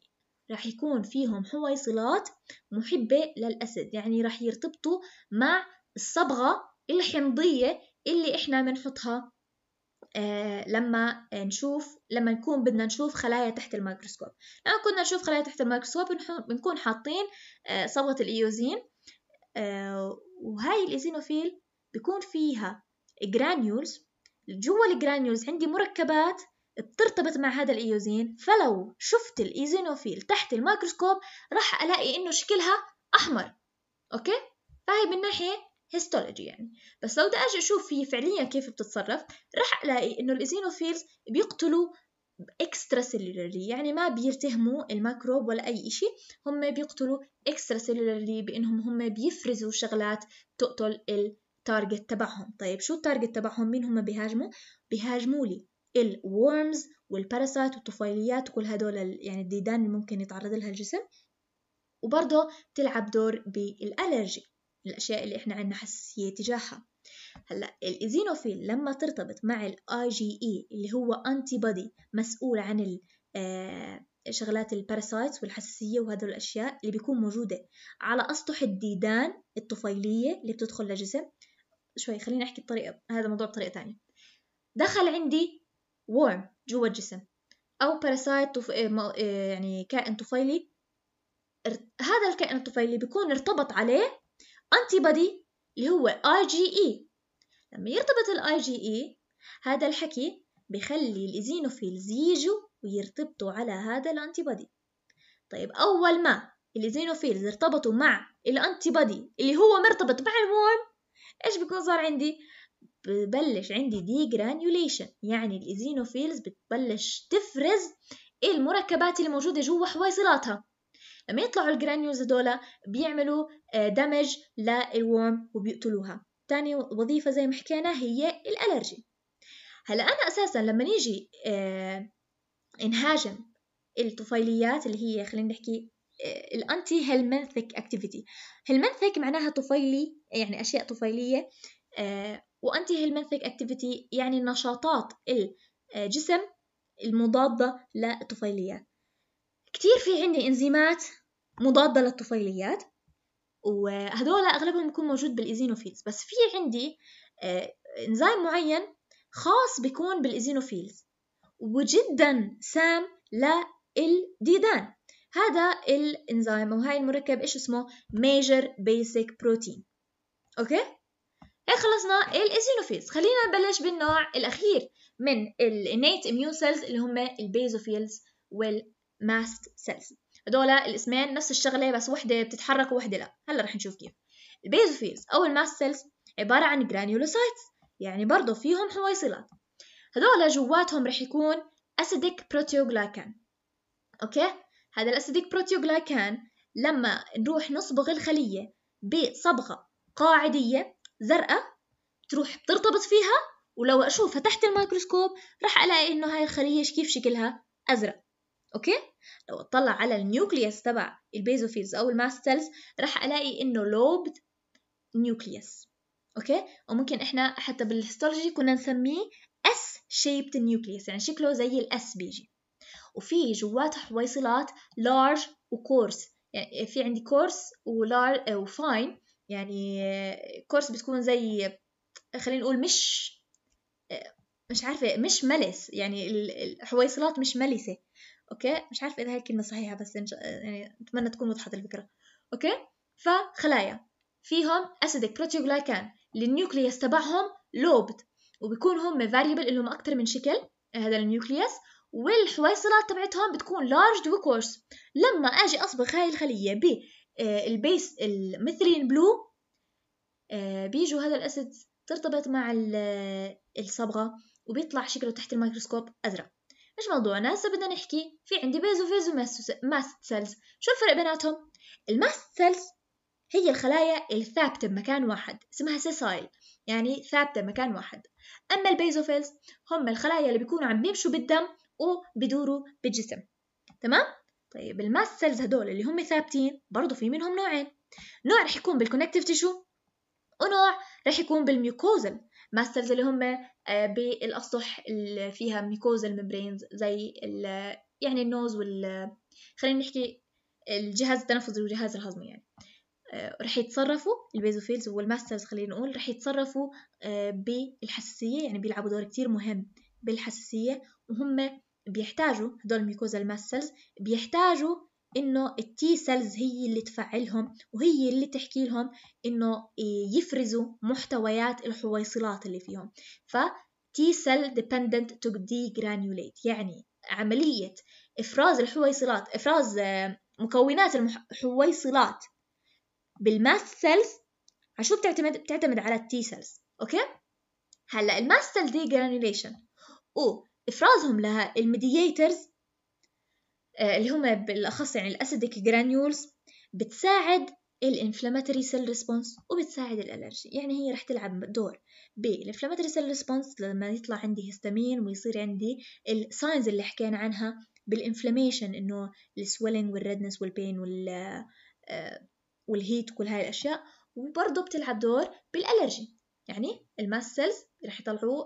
راح يكون فيهم حويصلات محبة للأسد يعني راح يرتبطوا مع الصبغة الحمضية اللي احنا بنحطها آه، لما نشوف لما نكون بدنا نشوف خلايا تحت الميكروسكوب لما كنا نشوف خلايا تحت الميكروسكوب بنكون حاطين صبغة آه، الإيوزين آه، وهاي الإيزينوفيل بيكون فيها جرانيولز جوا الجرانيولز عندي مركبات بترتبط مع هذا الإيوزين فلو شفت الإيزينوفيل تحت الميكروسكوب راح ألاقي إنه شكلها أحمر أوكي فهي من ناحية هيستولوجي يعني بس لو بدي اجي اشوف هي فعليا كيف بتتصرف راح الاقي انه الايزينوفيلز بيقتلوا اكسترا سيلولارلي يعني ما بيلتهموا الميكروب ولا اي شيء هم بيقتلوا اكسترا سيلولارلي بانهم هم بيفرزوا شغلات تقتل التارجت تبعهم طيب شو التارجت تبعهم مين هم بيهاجموا بيهاجموا لي الورمز والباراسايت والطفيليات وكل هدول يعني الديدان اللي ممكن يتعرض لها الجسم وبرضه بتلعب دور بالالرجي الأشياء اللي إحنا عندنا حساسية تجاهها هلا الإيزينوفيل لما ترتبط مع الاي جي اي e اللي هو انتي بودي مسؤول عن آه، شغلات الباراسايتس والحساسية وهدول الأشياء اللي بيكون موجودة على أسطح الديدان الطفيلية اللي بتدخل للجسم شوي خليني أحكي بطريقة هذا الموضوع بطريقة تانية دخل عندي ورم جوا الجسم أو باراسايت طف... آه، آه، يعني كائن طفيلي هذا الكائن الطفيلي بيكون ارتبط عليه أنتيبادي اللي هو اي جي اي لما يرتبط الاي جي اي e، هذا الحكي بخلي الايزينوفيلز يجوا ويرتبطوا على هذا الأنتيبادي طيب اول ما الايزينوفيلز ارتبطوا مع الأنتيبادي اللي هو مرتبط مع الورم ايش بيكون صار عندي ببلش عندي دي جرانيوليشن يعني الايزينوفيلز بتبلش تفرز المركبات اللي موجوده جوا حويصلاتها لما يطلعوا الجرانيولز هدول بيعملوا دمج آه، للورم وبيقتلوها تاني وظيفة زي ما حكينا هي الألرجي هلا أنا أساسا لما نيجي آه، انهاجم الطفيليات اللي هي خلينا نحكي الانتي هيلمنثيك اكتيفيتي هيلمنثيك معناها طفيلي يعني اشياء طفيليه وانتي هيلمنثيك اكتيفيتي يعني النشاطات الجسم المضاده للطفيليات كتير في عندي انزيمات مضادة للطفيليات وهدول أغلبهم بيكون موجود بالإيزينوفيلز بس في عندي آه، إنزيم معين خاص بيكون بالإيزينوفيلز وجدا سام للديدان هذا الإنزيم أو هاي المركب إيش اسمه ميجر بيسك بروتين أوكي هيك إيه، خلصنا الإيزينوفيلز خلينا نبلش بالنوع الأخير من الانيت immune cells اللي هم البيزوفيلز وال ماست سيلز هدول الاسمين نفس الشغله بس وحده بتتحرك ووحده لا هلا رح نشوف كيف البيزوفيلز او الماست سيلز عباره عن جرانيولوسايتس يعني برضه فيهم حويصلات هدول جواتهم رح يكون اسيديك بروتيوغلايكان اوكي هذا الاسيديك بروتيوغلايكان لما نروح نصبغ الخليه بصبغه قاعديه زرقاء تروح بترتبط فيها ولو اشوفها تحت الميكروسكوب رح الاقي انه هاي الخليه كيف شكلها ازرق اوكي لو اطلع على النيوكليوس تبع البيزوفيلز او الماست سيلز راح الاقي انه لوبد نيوكليوس اوكي وممكن احنا حتى بالهيستولوجي كنا نسميه اس shaped نيوكليوس يعني شكله زي الاس بيجي وفي جواته حويصلات large وكورس يعني في عندي كورس ولار وفاين يعني كورس بتكون زي خلينا نقول مش مش عارفة مش ملس يعني الحويصلات مش ملسة اوكي مش عارفة اذا هاي الكلمة صحيحة بس يعني اتمنى تكون وضحت الفكرة اوكي فخلايا فيهم اسيدك بروتيوغلايكان النيوكليوس تبعهم لوبد وبيكون هم فاريبل لهم اكثر من شكل آه، هذا النيوكليوس والحويصلات تبعتهم بتكون لارج وكورس لما اجي اصبغ هاي الخليه ب البيس المثلين بلو بيجوا هذا الاسيد ترتبط مع آه، الصبغه وبيطلع شكله تحت الميكروسكوب أزرق مش موضوعنا هسه بدنا نحكي في عندي بيزو فيزو ماست سيلز شو الفرق بيناتهم الماست سيلز هي الخلايا الثابتة بمكان واحد اسمها سيسايل يعني ثابتة بمكان واحد أما البيزوفيلز هم الخلايا اللي بيكونوا عم بيمشوا بالدم وبيدوروا بالجسم تمام؟ طيب الماست سيلز هدول اللي هم ثابتين برضو في منهم نوعين نوع رح يكون بالكونكتيف تيشو ونوع رح يكون بالميوكوزل ماسترز اللي هم بالأسطح اللي فيها ميكوزال الممبرينز زي يعني النوز وال خلينا نحكي الجهاز التنفسي والجهاز الهضمي يعني آه، رح يتصرفوا البيزوفيلز والماسترز خلينا نقول رح يتصرفوا آه، بالحساسية يعني بيلعبوا دور كتير مهم بالحساسية وهم بيحتاجوا هدول الميكوزال ماسترز بيحتاجوا انه التي سيلز هي اللي تفعلهم وهي اللي تحكي لهم انه يفرزوا محتويات الحويصلات اللي فيهم ف T cell dependent to degranulate يعني عملية إفراز الحويصلات إفراز آه، مكونات الحويصلات بالماس سيلز عشان بتعتمد بتعتمد على التي سيلز أوكي هلا الماس سيل ديجرانيوليشن وإفرازهم لها الميدياترز آه، اللي هم بالاخص يعني الاسيدك جرانيولز بتساعد الانفلاماتوري سيل ريسبونس وبتساعد الالرجي يعني هي رح تلعب دور بالانفلاماتوري سيل ريسبونس لما يطلع عندي هيستامين ويصير عندي الساينز اللي حكينا عنها بالانفلاميشن انه السويلنج والردنس والبين وال آه، آه، والهيت وكل هاي الاشياء وبرضه بتلعب دور بالالرجي يعني الماس سيلز رح يطلعوا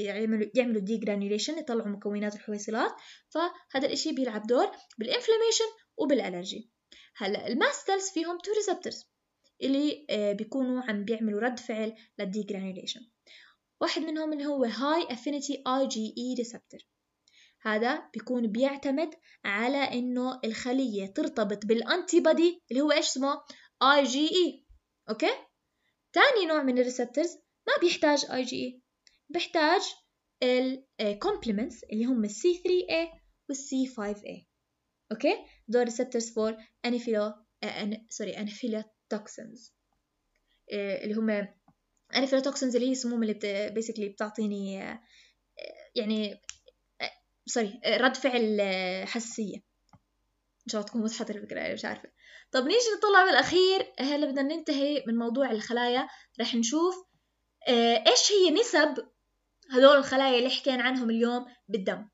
يعملوا يعملوا دي جرانيوليشن يطلعوا مكونات الحويصلات فهذا الإشي بيلعب دور بالإنفلاميشن وبالألرجي هلا الماست سيلز فيهم تو ريسبتورز اللي آه، بيكونوا عم بيعملوا رد فعل للدي جرانيوليشن واحد منهم اللي هو هاي افينيتي اي جي اي ريسبتور هذا بيكون بيعتمد على انه الخليه ترتبط بالانتي بودي اللي هو ايش اسمه اي جي اي اوكي تاني نوع من الريسبتورز ما بيحتاج اي جي اي بحتاج ال آه، complements اللي هم c 3A وال c 5A اوكي دول receptors فور انيفيلو سوري انيفيلا توكسنز اللي هم انيفيلوتوكسنز اللي هي السموم اللي بيسكلي بتعطيني آه، آه، يعني سوري رد فعل حساسيه ان شاء الله تكون واضحة الفكره مش عارفه طب نيجي نطلع بالاخير هلا بدنا ننتهي من موضوع الخلايا رح نشوف ايش هي نسب هذول الخلايا اللي حكينا عنهم اليوم بالدم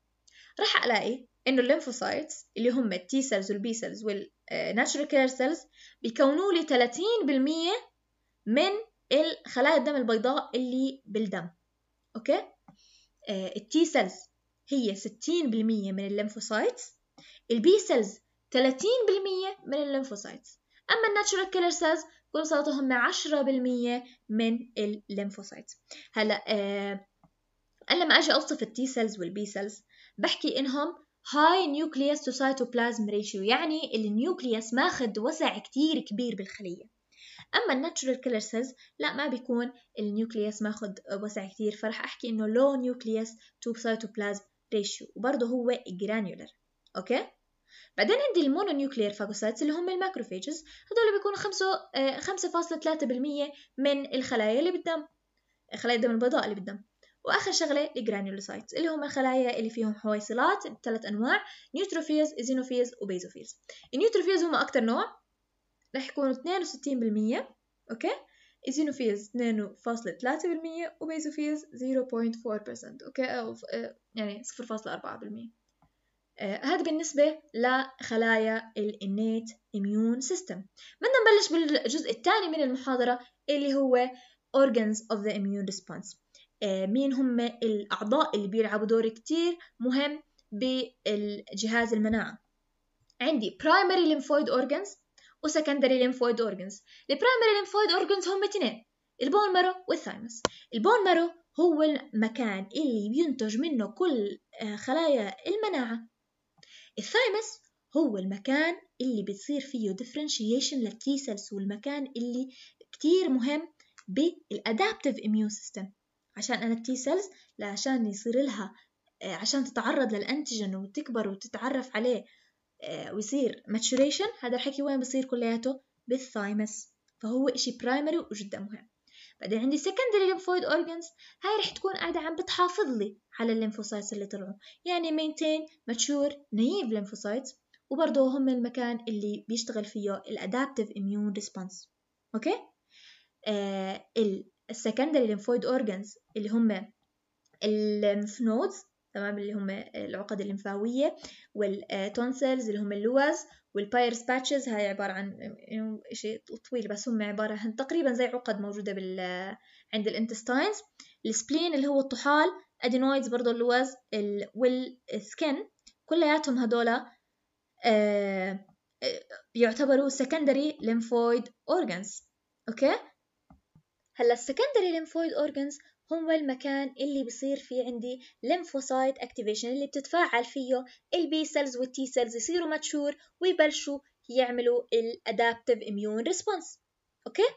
راح ألاقي إنه الليمفوسايتس اللي هم التي سيلز والبي سيلز والناتشورال كير سيلز بيكونوا لي 30% من الخلايا الدم البيضاء اللي بالدم أوكي آه, التي سيلز هي 60% من الليمفوسايتس البي سيلز 30% من الليمفوسايتس أما الناتشورال كيلر سيلز كل هم 10% من الليمفوسايتس هلا آه، انا لما اجي اوصف التي سيلز والبي سيلز بحكي انهم هاي نيوكليوس تو سايتوبلازم ريشيو يعني النيوكليوس ماخذ وسع كتير كبير بالخليه اما الناتشورال كيلر سيلز لا ما بيكون النيوكليوس ماخذ وسع كتير فرح احكي انه لو نيوكليوس تو سايتوبلازم ريشيو وبرضه هو جرانيولر اوكي بعدين عندي المونونيوكلير فاجوسايتس اللي هم الماكروفيجز هذول بيكونوا 5 5.3% آه، من الخلايا اللي بالدم خلايا الدم البيضاء اللي بالدم واخر شغله الجرانيولوسايتس اللي هم الخلايا اللي فيهم حويصلات ثلاث انواع نيوتروفيلز ايزينوفيلز وبيزوفيلز النيوتروفيلز هم اكتر نوع رح يكونوا 62% اوكي ايزينوفيلز 2.3% وبيزوفيلز 0.4% اوكي أو آه، يعني 0.4% آه، هذا بالنسبة لخلايا الـ innate immune system بدنا نبلش بالجزء الثاني من المحاضرة اللي هو organs of the immune response آه، مين هم الأعضاء اللي بيلعبوا دور كتير مهم بالجهاز المناعة عندي primary lymphoid organs و secondary lymphoid organs ال primary lymphoid organs هم اتنين البون مارو والثايمس البون مارو هو المكان اللي بينتج منه كل آه، خلايا المناعة الثايمس هو المكان اللي بتصير فيه differentiation للتي سيلز والمكان اللي كتير مهم بالادابتيف immune system عشان أنا التي سيلز عشان يصير لها آه، عشان تتعرض للأنتجن وتكبر وتتعرف عليه آه، ويصير ماتشوريشن هذا الحكي وين بصير كلياته بالثايمس فهو إشي برايمري وجدا مهم بعدين عندي secondary lymphoid اورجنز هاي رح تكون قاعدة عم بتحافظ لي على الليمفوسايتس اللي طلعوا يعني maintain mature naive lymphocytes وبرضه هم المكان اللي بيشتغل فيه الادابتيف immune response اوكي آه ال السكندري لينفويد اورجنز اللي هم الليمف نودز تمام اللي هم العقد الليمفاوية والتونسلز اللي هم اللوز والبايرس باتشز هاي عبارة عن شيء طويل بس هم عبارة عن تقريبا زي عقد موجودة بال عند الانتستاينز السبلين اللي هو الطحال ادينويدز برضو اللوز والسكن كلياتهم هدول آه، آه، يعتبروا سكندري ليمفويد اورجنز اوكي هلا السكندري ليمفويد اورجنز هو المكان اللي بصير فيه عندي lymphocyte activation اللي بتتفاعل فيه البي سيلز والتي سيلز يصيروا ماتشور ويبلشوا يعملوا الادابتيف immune ريسبونس اوكي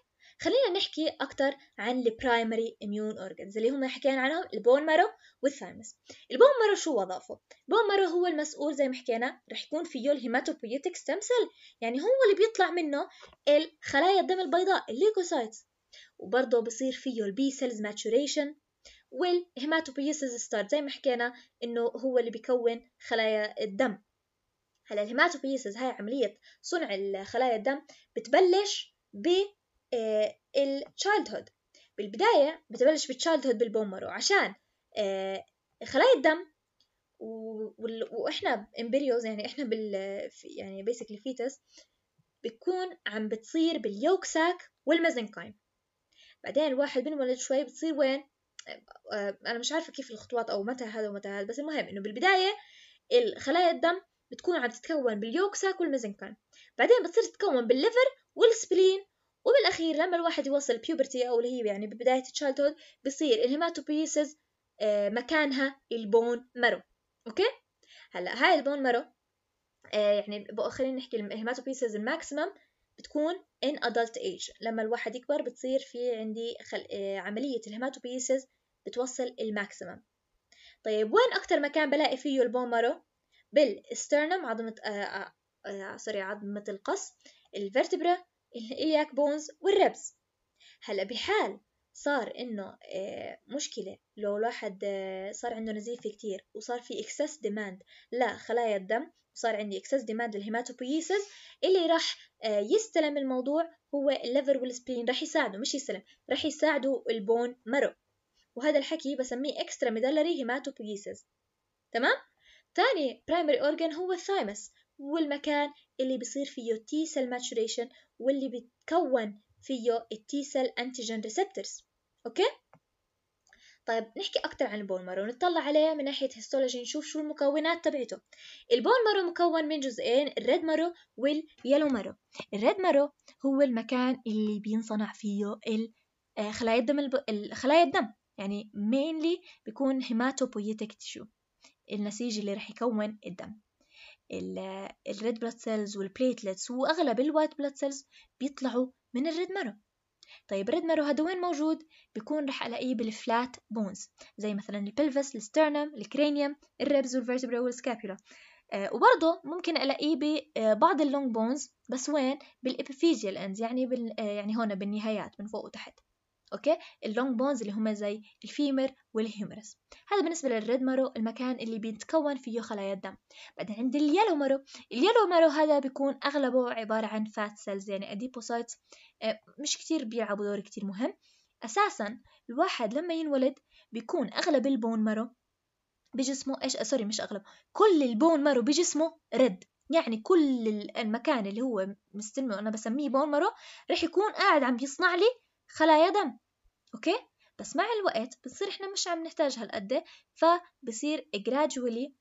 خلينا نحكي اكثر عن البرايمري إميون أورجنز اللي هم حكينا عنهم البون مارو والثايمس البون مارو شو وظائفه؟ البون مارو هو المسؤول زي ما حكينا رح يكون فيه الهيماتوبويتيك ستيم سيل يعني هو اللي بيطلع منه الخلايا الدم البيضاء الليكوسايتس وبرضه بصير فيه البي سيلز ماتوريشن والهيماتوبيسز ستارت زي ما حكينا انه هو اللي بيكون خلايا الدم هلا الهيماتوبيسز هاي عملية صنع خلايا الدم بتبلش ب آه، التشايلدهود بالبداية بتبلش بالتشايلدهود بالبومر وعشان آه، خلايا الدم واحنا امبريوز يعني احنا بال يعني بيسكلي فيتس بتكون عم بتصير باليوكساك والمازنكايم بعدين الواحد بنولد شوي بتصير وين آه، آه، انا مش عارفه كيف الخطوات او متى هذا ومتى هذا بس المهم انه بالبدايه الخلايا الدم بتكون عم تتكون باليوكساك والمزنكان بعدين بتصير تتكون بالليفر والسبلين وبالاخير لما الواحد يوصل بيوبرتي او اللي هي يعني ببدايه تشايلدهود بصير الهيماتوبيسز مكانها البون مرو اوكي هلا هاي البون مرو آه، يعني خلينا نحكي الهيماتوبيسز الماكسيمم بتكون in adult age لما الواحد يكبر بتصير في عندي خل... آه، عملية الهماتوبيسز بتوصل الماكسيمم طيب وين أكتر مكان بلاقي فيه البون مارو؟ بالسترنم عظمة سوري آه، آه، عظمة القص الفرتبرا الإياك بونز والربز هلا بحال صار انه مشكلة لو الواحد صار عنده نزيف كتير وصار في اكسس ديماند لخلايا الدم وصار عندي اكسس ديماند للهيماتوبويسز اللي راح آه، يستلم الموضوع هو الليفر والسبلين راح يساعده مش يستلم راح يساعده البون مرو وهذا الحكي بسميه اكسترا ميدلري هيماتوبويسز تمام ثاني برايمري اورجان هو الثايمس والمكان اللي بيصير فيه تي سيل ماتوريشن واللي بتكون فيه التي سيل انتيجين ريسبتورز اوكي طيب نحكي أكتر عن البون مارو ونطلع عليه من ناحية هيستولوجي نشوف شو المكونات تبعته البون مارو مكون من جزئين الريد مارو واليلو مارو الريد مارو هو المكان اللي بينصنع فيه آه، خلايا الدم خلايا الدم يعني mainly بيكون هيماتوبويتك تشو النسيج اللي رح يكون الدم الريد بلاد سيلز والبليتلتس واغلب الوايت بلاد سيلز بيطلعوا من الريد مارو طيب ريد مارو هذا وين موجود بيكون رح الاقيه بالفلات بونز زي مثلا البلفس الستيرنم، الكرينيوم الريبز والفيرتبرا والسكابيولا وبرضه ممكن الاقيه ببعض اللونج بونز بس وين بالابيفيزيال اندز يعني بال آه، يعني هون بالنهايات من فوق وتحت اوكي اللونج بونز اللي هما زي الفيمر والهيمرس هذا بالنسبه للريد مارو المكان اللي بيتكون فيه خلايا الدم بعدين عند اليلو مارو اليلو مارو هذا بيكون اغلبه عباره عن فات سيلز يعني اديبوسايتس آه، مش كتير بيلعبوا دور كتير مهم اساسا الواحد لما ينولد بيكون اغلب البون مارو بجسمه ايش آه، سوري مش اغلب كل البون مارو بجسمه رد يعني كل المكان اللي هو مستلمه انا بسميه بون مارو رح يكون قاعد عم بيصنع لي خلايا دم اوكي بس مع الوقت بنصير احنا مش عم نحتاج هالقد فبصير gradually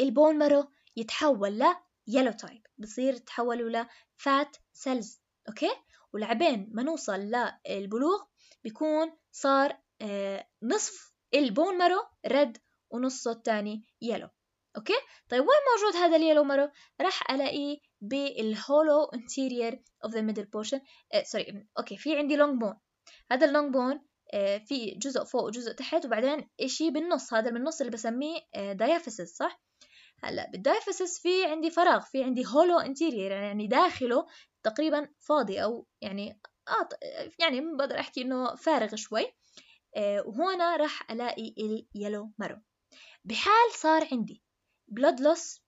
البون مارو يتحول ل يلو تايب بصير تحولوا ل فات سيلز اوكي ولعبين ما نوصل للبلوغ بيكون صار آه، نصف البون مارو ريد ونصه الثاني يلو اوكي طيب وين موجود هذا اليلو مارو راح الاقيه بالهولو انتيرير اوف ذا ميدل بورشن سوري اوكي في عندي لونج بون هذا اللونج بون آه، في جزء فوق وجزء تحت وبعدين اشي بالنص هذا بالنص اللي بسميه دايافيسس آه، صح هلا بالدايافيسس في عندي فراغ في عندي هولو انتيرير يعني, يعني داخله تقريبا فاضي او يعني آه يعني بقدر احكي انه فارغ شوي آه، وهنا راح الاقي اليلو مارو بحال صار عندي بلود لوس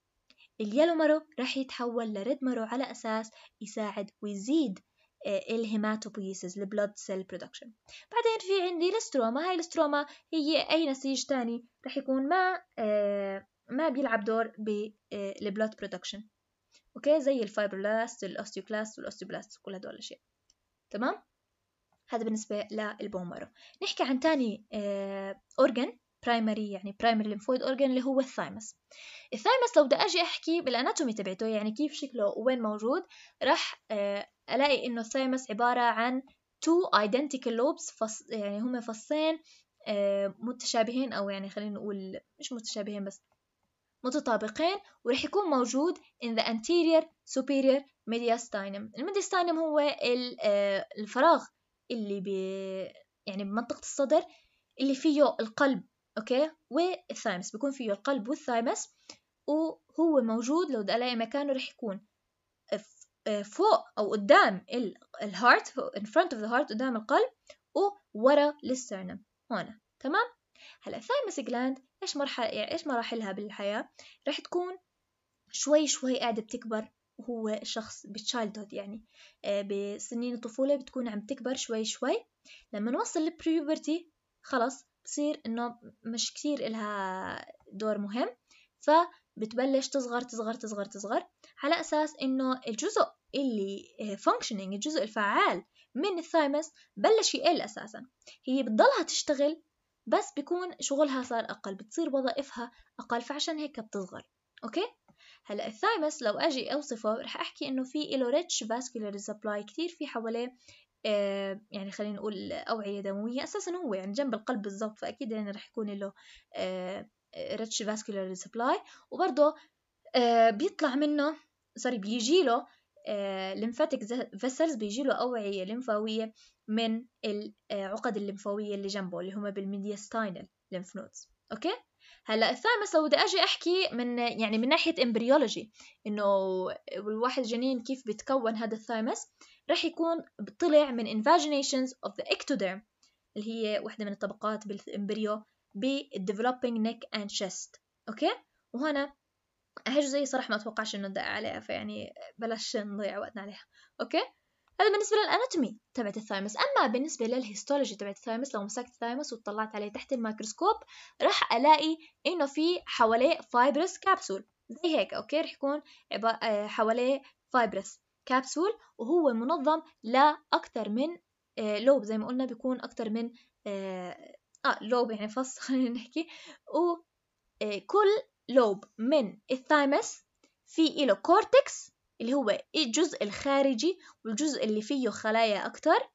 اليلو مارو راح يتحول لريد مارو على اساس يساعد ويزيد الهيماتوبويسز البلود سيل برودكشن بعدين في عندي الستروما هاي الستروما هي أي نسيج تاني رح يكون ما آه، ما بيلعب دور بالبلود آه، برودكشن اوكي زي الفايبرلاست الاوستيوكلاست والاوستيوبلاست كل هدول الاشياء تمام هذا بالنسبه للبون مارو نحكي عن تاني اورجن آه، برايمري يعني برايمري ليمفويد اورجن اللي هو الثايمس الثايمس لو بدي اجي احكي بالاناتومي تبعته يعني كيف شكله وين موجود راح ألاقي إنه الثايمس عبارة عن two identical lobes فص يعني هما فصين آه، متشابهين أو يعني خلينا نقول مش متشابهين بس متطابقين ورح يكون موجود in the anterior superior mediastinum المديستينم هو آه، الفراغ اللي ب... يعني بمنطقة الصدر اللي فيه القلب أوكي والثايمس بيكون فيه القلب والثايمس وهو موجود لو بدي ألاقي مكانه رح يكون آه، فوق أو قدام الهارت in front of the heart قدام القلب وورا للسرنم هون تمام هلا الثايمس جلاند ايش مرحله ايش مراحلها بالحياه رح تكون شوي شوي قاعده بتكبر وهو شخص بالتشايلدهود يعني آه، بسنين الطفوله بتكون عم تكبر شوي شوي لما نوصل للبريوبرتي خلص بصير انه مش كثير إلها دور مهم بتبلش تصغر تصغر تصغر تصغر على أساس إنه الجزء اللي آه، functioning الجزء الفعال من الثايمس بلش يقل أساسا هي بتضلها تشتغل بس بيكون شغلها صار أقل بتصير وظائفها أقل فعشان هيك بتصغر أوكي؟ هلا الثايمس لو أجي أوصفه رح أحكي إنه في إله ريتش فاسكولار سبلاي كثير في حواليه آه يعني خلينا نقول أوعية دموية أساسا هو يعني جنب القلب بالضبط فأكيد يعني رح يكون له آه ريتش فاسكولار سبلاي وبرضه بيطلع منه سوري بيجي له لمفاتيك آه، فيسلز بيجي له أوعية لمفاوية من العقد آه، الليمفاوية اللي جنبه اللي هم بالميدياستاينال لمف نودز أوكي هلا الثامس لو بدي اجي احكي من يعني من ناحيه امبريولوجي انه الواحد جنين كيف بيتكون هذا الثايمس رح يكون طلع من invaginations of the اكتوديرم اللي هي واحدة من الطبقات بالامبريو بالديفلوبينج نيك اند شيست اوكي وهنا زي صراحة ما أتوقعش إنه ندق عليها فيعني بلاش نضيع وقتنا عليها أوكي هذا بالنسبة للأناتومي تبعت الثايمس أما بالنسبة للهيستولوجي تبعت الثايمس لو مسكت الثايمس وطلعت عليه تحت الميكروسكوب راح ألاقي إنه في حواليه فايبرس كابسول زي هيك أوكي راح يكون آه، حواليه فايبرس كابسول وهو منظم لأكثر من لوب آه، زي ما قلنا بيكون أكثر من آه، اه لوب يعني فص *laughs* خلينا نحكي وكل آه، لوب من الثايمس في له كورتكس اللي هو الجزء الخارجي والجزء اللي فيه خلايا أكتر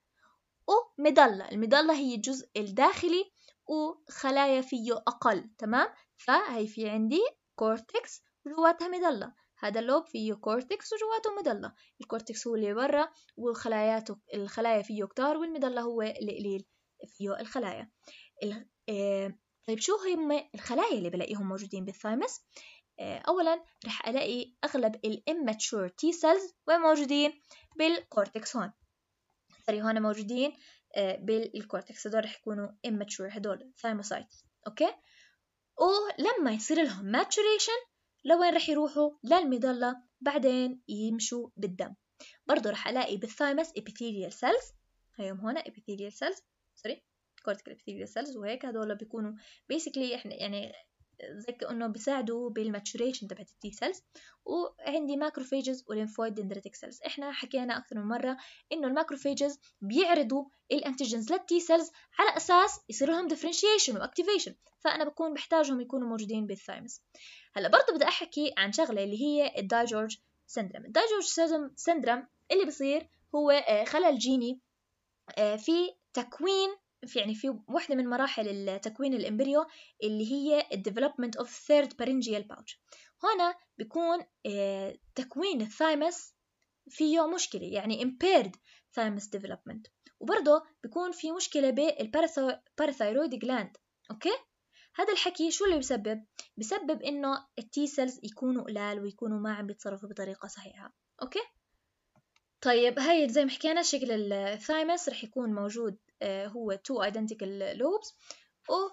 وميدلة المدلة هي الجزء الداخلي وخلايا فيه أقل تمام فهي في عندي كورتكس وجواتها مدلة هذا اللوب فيه كورتكس وجواته مدلة الكورتكس هو اللي برا وخلاياته الخلايا فيه كتار والميدلة هو اللي قليل فيه الخلايا آه، طيب شو هم الخلايا اللي بلاقيهم موجودين بالثايمس آه، اولا رح الاقي اغلب الاماتشور تي سيلز وين موجودين بالكورتكس هون سوري هون موجودين آه، بالكورتكس هدول رح يكونوا immature هدول ثايموسايت اوكي ولما يصير لهم ماتشوريشن لوين رح يروحوا للمضلة بعدين يمشوا بالدم برضه رح ألاقي بالثايمس epithelial cells هيهم هون epithelial cells سوري كورتيكال epithelial cells وهيك هدول بيكونوا basically احنا يعني زي كأنه بيساعدوا بالماتشوريشن تبعت التي سيلز وعندي ماكروفيجز وليمفويد دندريتك سيلز احنا حكينا اكثر من مره انه الماكروفيجز بيعرضوا الانتيجنز للتي سيلز على اساس يصير لهم ديفرنشيشن واكتيفيشن فانا بكون بحتاجهم يكونوا موجودين بالثايمس هلا برضه بدي احكي عن شغله اللي هي الدايجورج سندرم الدايجورج سندرم اللي بصير هو آه، خلل جيني آه، في تكوين في يعني في واحدة من مراحل تكوين الإمبريو اللي هي development of third pharyngeal pouch هنا بيكون آه، تكوين الثايمس فيه مشكلة يعني impaired thymus development وبرضه بيكون في مشكلة بالباراثايرويد جلاند أوكي هذا الحكي شو اللي بسبب؟ بسبب إنه التي سيلز يكونوا قلال ويكونوا ما عم بيتصرفوا بطريقة صحيحة أوكي؟ طيب هاي زي ما حكينا شكل الثايمس رح يكون موجود هو two identical lobes و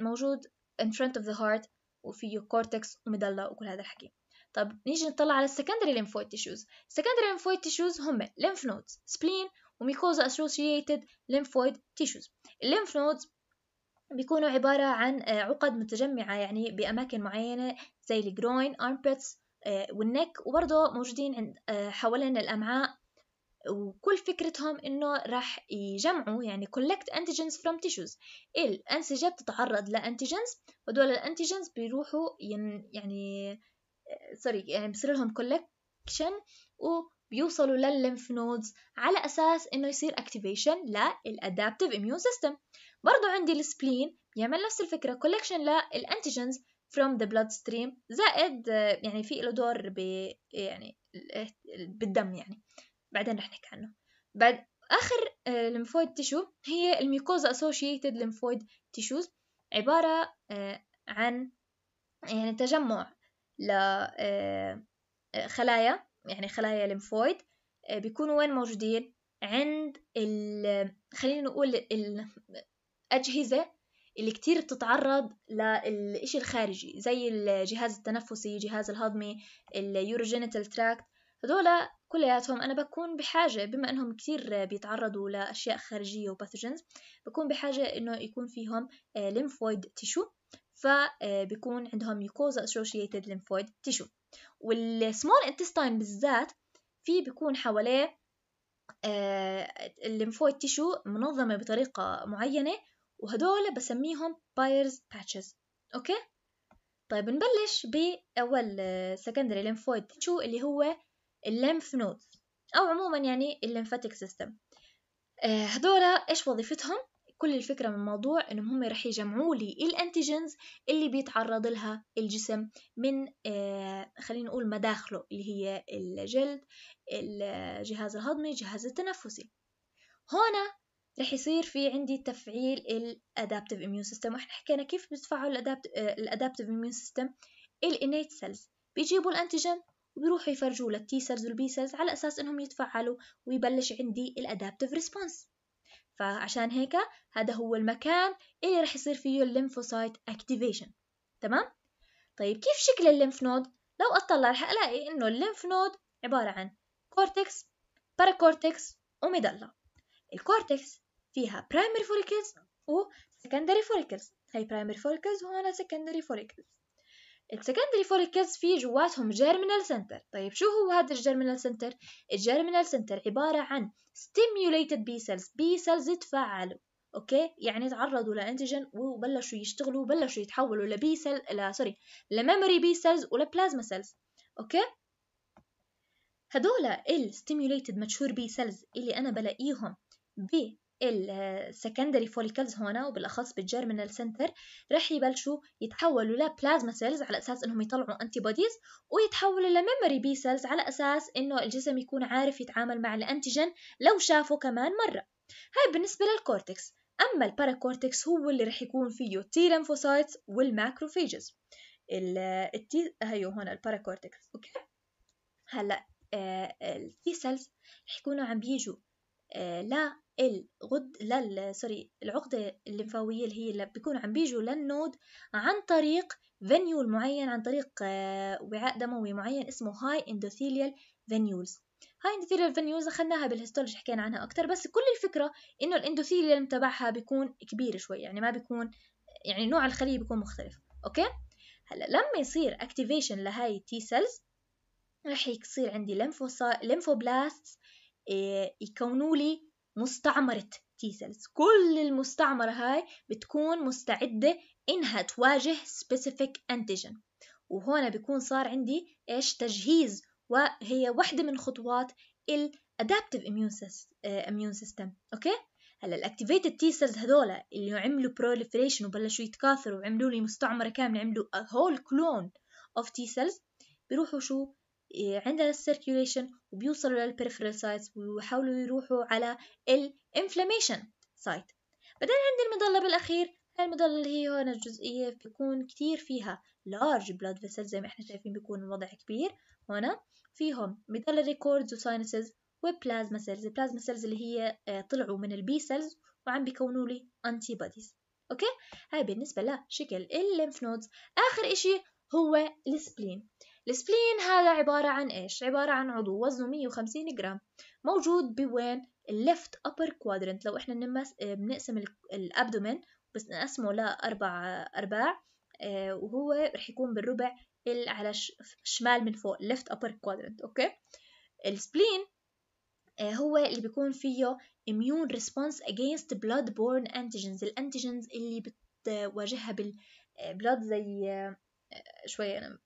موجود in front of the heart وفيه cortex ومدلة وكل هذا الحكي طب نيجي نطلع على secondary lymphoid tissues secondary lymphoid tissues هم lymph nodes spleen وميكوزا associated lymphoid tissues lymph nodes بيكونوا عبارة عن عقد متجمعة يعني بأماكن معينة زي الجروين armpits والنك وبرضه موجودين عند حوالين الأمعاء وكل فكرتهم انه راح يجمعوا يعني collect antigens from tissues الانسجه بتتعرض لانتيجنز ودول الانتيجنز بيروحوا ين يعني سوري يعني بصير لهم collection وبيوصلوا للليمف نودز على اساس انه يصير activation للادابتيف immune system برضو عندي السبلين بيعمل نفس الفكره collection للانتيجنز from the blood stream زائد يعني في له دور ب يعني بالدم يعني بعدين رح نحكي عنه بعد آخر لمفويد آه، تيشو هي الميكوزا أسوشيتد لمفويد تيشوز عبارة آه، عن يعني تجمع ل آه، خلايا يعني خلايا لمفويد بيكونوا وين موجودين عند خلينا نقول الأجهزة اللي كتير بتتعرض للإشي الخارجي زي الجهاز التنفسي جهاز الهضمي اليوروجينيتال تراكت هذول كلياتهم أنا بكون بحاجة بما أنهم كتير بيتعرضوا لأشياء خارجية وباثوجنز بكون بحاجة إنه يكون فيهم ليمفويد تيشو فبيكون عندهم ميوكوزا اسوشيتد ليمفويد تيشو والسمول انتستاين بالذات في بيكون حواليه الليمفويد آه، تيشو منظمة بطريقة معينة وهدول بسميهم بايرز باتشز أوكي؟ طيب نبلش بأول سكندري ليمفويد تيشو اللي هو الليمف نودز أو عموما يعني الليمفاتيك سيستم آه، هذولا إيش وظيفتهم؟ كل الفكرة من الموضوع إنهم هم رح يجمعوا لي الأنتيجنز اللي بيتعرض لها الجسم من آه، خلينا نقول مداخله اللي هي الجلد الجهاز الهضمي الجهاز التنفسي هنا رح يصير في عندي تفعيل الادابتيف اميون سيستم واحنا حكينا كيف بتفعل آه، الادابتيف اميون سيستم الانيت سيلز بيجيبوا الانتيجين وبيروحوا يفرجوا للتيسرز والبيسرز على أساس أنهم يتفعلوا ويبلش عندي الأدابتيف ريسبونس فعشان هيك هذا هو المكان اللي رح يصير فيه الليمفوسايت اكتيفيشن تمام طيب كيف شكل الليمف نود لو اطلع رح الاقي انه الليمف نود عباره عن كورتكس باراكورتكس وميدلا الكورتكس فيها برايمري فوليكلز وسكندري فوليكلز هي برايمري فوليكلز وهنا سكندري فوليكلز السكندري فوليكلز في جواتهم جيرمينال سنتر طيب شو هو هذا الجيرمينال سنتر الجيرمينال سنتر عبارة عن stimulated بي سيلز بي سيلز تفعلوا اوكي يعني تعرضوا لانتيجين وبلشوا يشتغلوا وبلشوا يتحولوا لبي سيل لا سوري لميموري بي سيلز ولبلازما سيلز اوكي هدول ال stimulated mature B cells اللي أنا بلاقيهم ب السكندري فوليكلز هنا وبالاخص بالجيرمينال سنتر رح يبلشوا يتحولوا لبلازما سيلز على اساس انهم يطلعوا انتي بوديز ويتحولوا لميموري بي سيلز على اساس انه الجسم يكون عارف يتعامل مع الانتيجن لو شافه كمان مره هاي بالنسبه للكورتكس اما الباراكورتكس هو اللي رح يكون فيه التيلمفوسايتس والماكروفيجز التي هيو هون الباراكورتكس اوكي هلا آه، التي سيلز رح يكونوا عم بيجوا آه، لا الغد لا سوري العقدة الليمفاوية اللي هي اللي بيكون عم بيجوا للنود عن طريق فينيول معين عن طريق آه، وعاء دموي معين اسمه هاي اندوثيليال فينيولز هاي اندوثيليال فينيولز اخذناها بالهيستولوجي حكينا عنها اكثر بس كل الفكرة انه الاندوثيليال تبعها بيكون كبير شوي يعني ما بيكون يعني نوع الخلية بيكون مختلف اوكي هلا لما يصير اكتيفيشن لهاي التي سيلز رح يصير عندي ليمفوسا ليمفوبلاستس إيه، يكونوا لي مستعمرة تي سيلز كل المستعمرة هاي بتكون مستعدة إنها تواجه specific antigen وهنا بيكون صار عندي إيش تجهيز وهي واحدة من خطوات ال adaptive immune آه، system أوكي هلا الاكتيفيتد تي سيلز هذولا اللي عملوا بروليفريشن وبلشوا يتكاثروا وعملوا لي مستعمرة كاملة عملوا هول كلون اوف تي سيلز بيروحوا شو إيه، عندنا السيركيوليشن وبيوصلوا للبريفرال سايتس ويحاولوا يروحوا على الانفلاميشن سايت بعدين عند المظلة بالأخير المظلة اللي هي هون الجزئية بيكون كتير فيها لارج بلاد فيسل زي ما احنا شايفين بيكون الوضع كبير هنا فيهم مظلة ريكوردز وساينسز وبلازما سيلز البلازما سيلز اللي هي آه، طلعوا من البي سيلز وعم بيكونوا لي انتي بوديز اوكي هاي بالنسبة لشكل الليمف نودز اخر اشي هو السبلين السبلين هذا عبارة عن إيش؟ عبارة عن عضو وزنه 150 جرام موجود بوين؟ الليفت أبر كوادرنت لو إحنا بنمس... بنقسم الأبدومين بس نقسمه لأربع أرباع آه، وهو رح يكون بالربع اللي على الشمال من فوق اللفت أبر كوادرنت اوكي السبلين آه، هو اللي بيكون فيه immune response against blood borne antigens الانتيجنز اللي بتواجهها بالبلاد آه، زي شوية أنا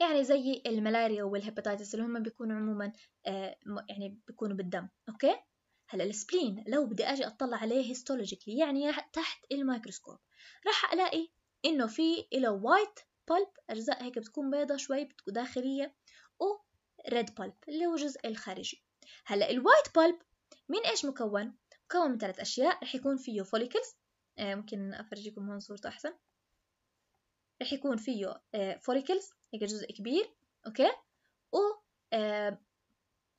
يعني زي الملاريا والهيباتيتس اللي هم بيكونوا عموما آه، يعني بيكونوا بالدم اوكي هلا السبلين لو بدي اجي اطلع عليه هيستولوجيكلي يعني تحت الميكروسكوب راح الاقي انه في له وايت بالب اجزاء هيك بتكون بيضة شوي داخليه وريد بالب اللي هو الجزء الخارجي هلا الوايت بالب من ايش مكون مكون من ثلاث اشياء رح يكون فيه فوليكلز آه، ممكن افرجيكم هون صورته احسن رح يكون فيه فوليكلز آه، هيك جزء كبير اوكي و آه،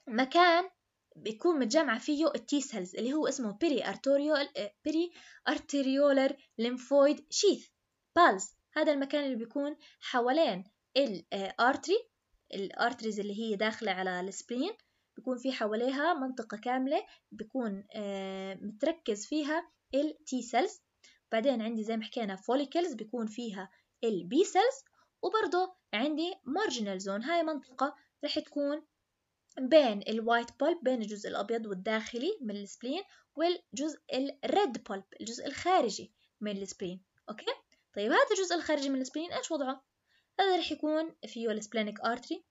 مكان بيكون متجمعة فيه التي سيلز اللي هو اسمه بيري ارتوريول بيري ارتيريولر ليمفويد شيث بالز هذا المكان اللي بيكون حوالين الارتري آه، الارتريز اللي هي داخلة على السبلين بيكون في حواليها منطقة كاملة بيكون متركز فيها التي سيلز بعدين عندي زي ما حكينا فوليكلز بيكون فيها البي سيلز وبرضه عندي مارجنال زون هاي منطقة رح تكون بين الوايت بولب بين الجزء الأبيض والداخلي من السبلين والجزء الريد بولب الجزء الخارجي من السبلين أوكي؟ طيب هذا الجزء الخارجي من السبلين إيش وضعه؟ هذا رح يكون فيه السبلينك أرتري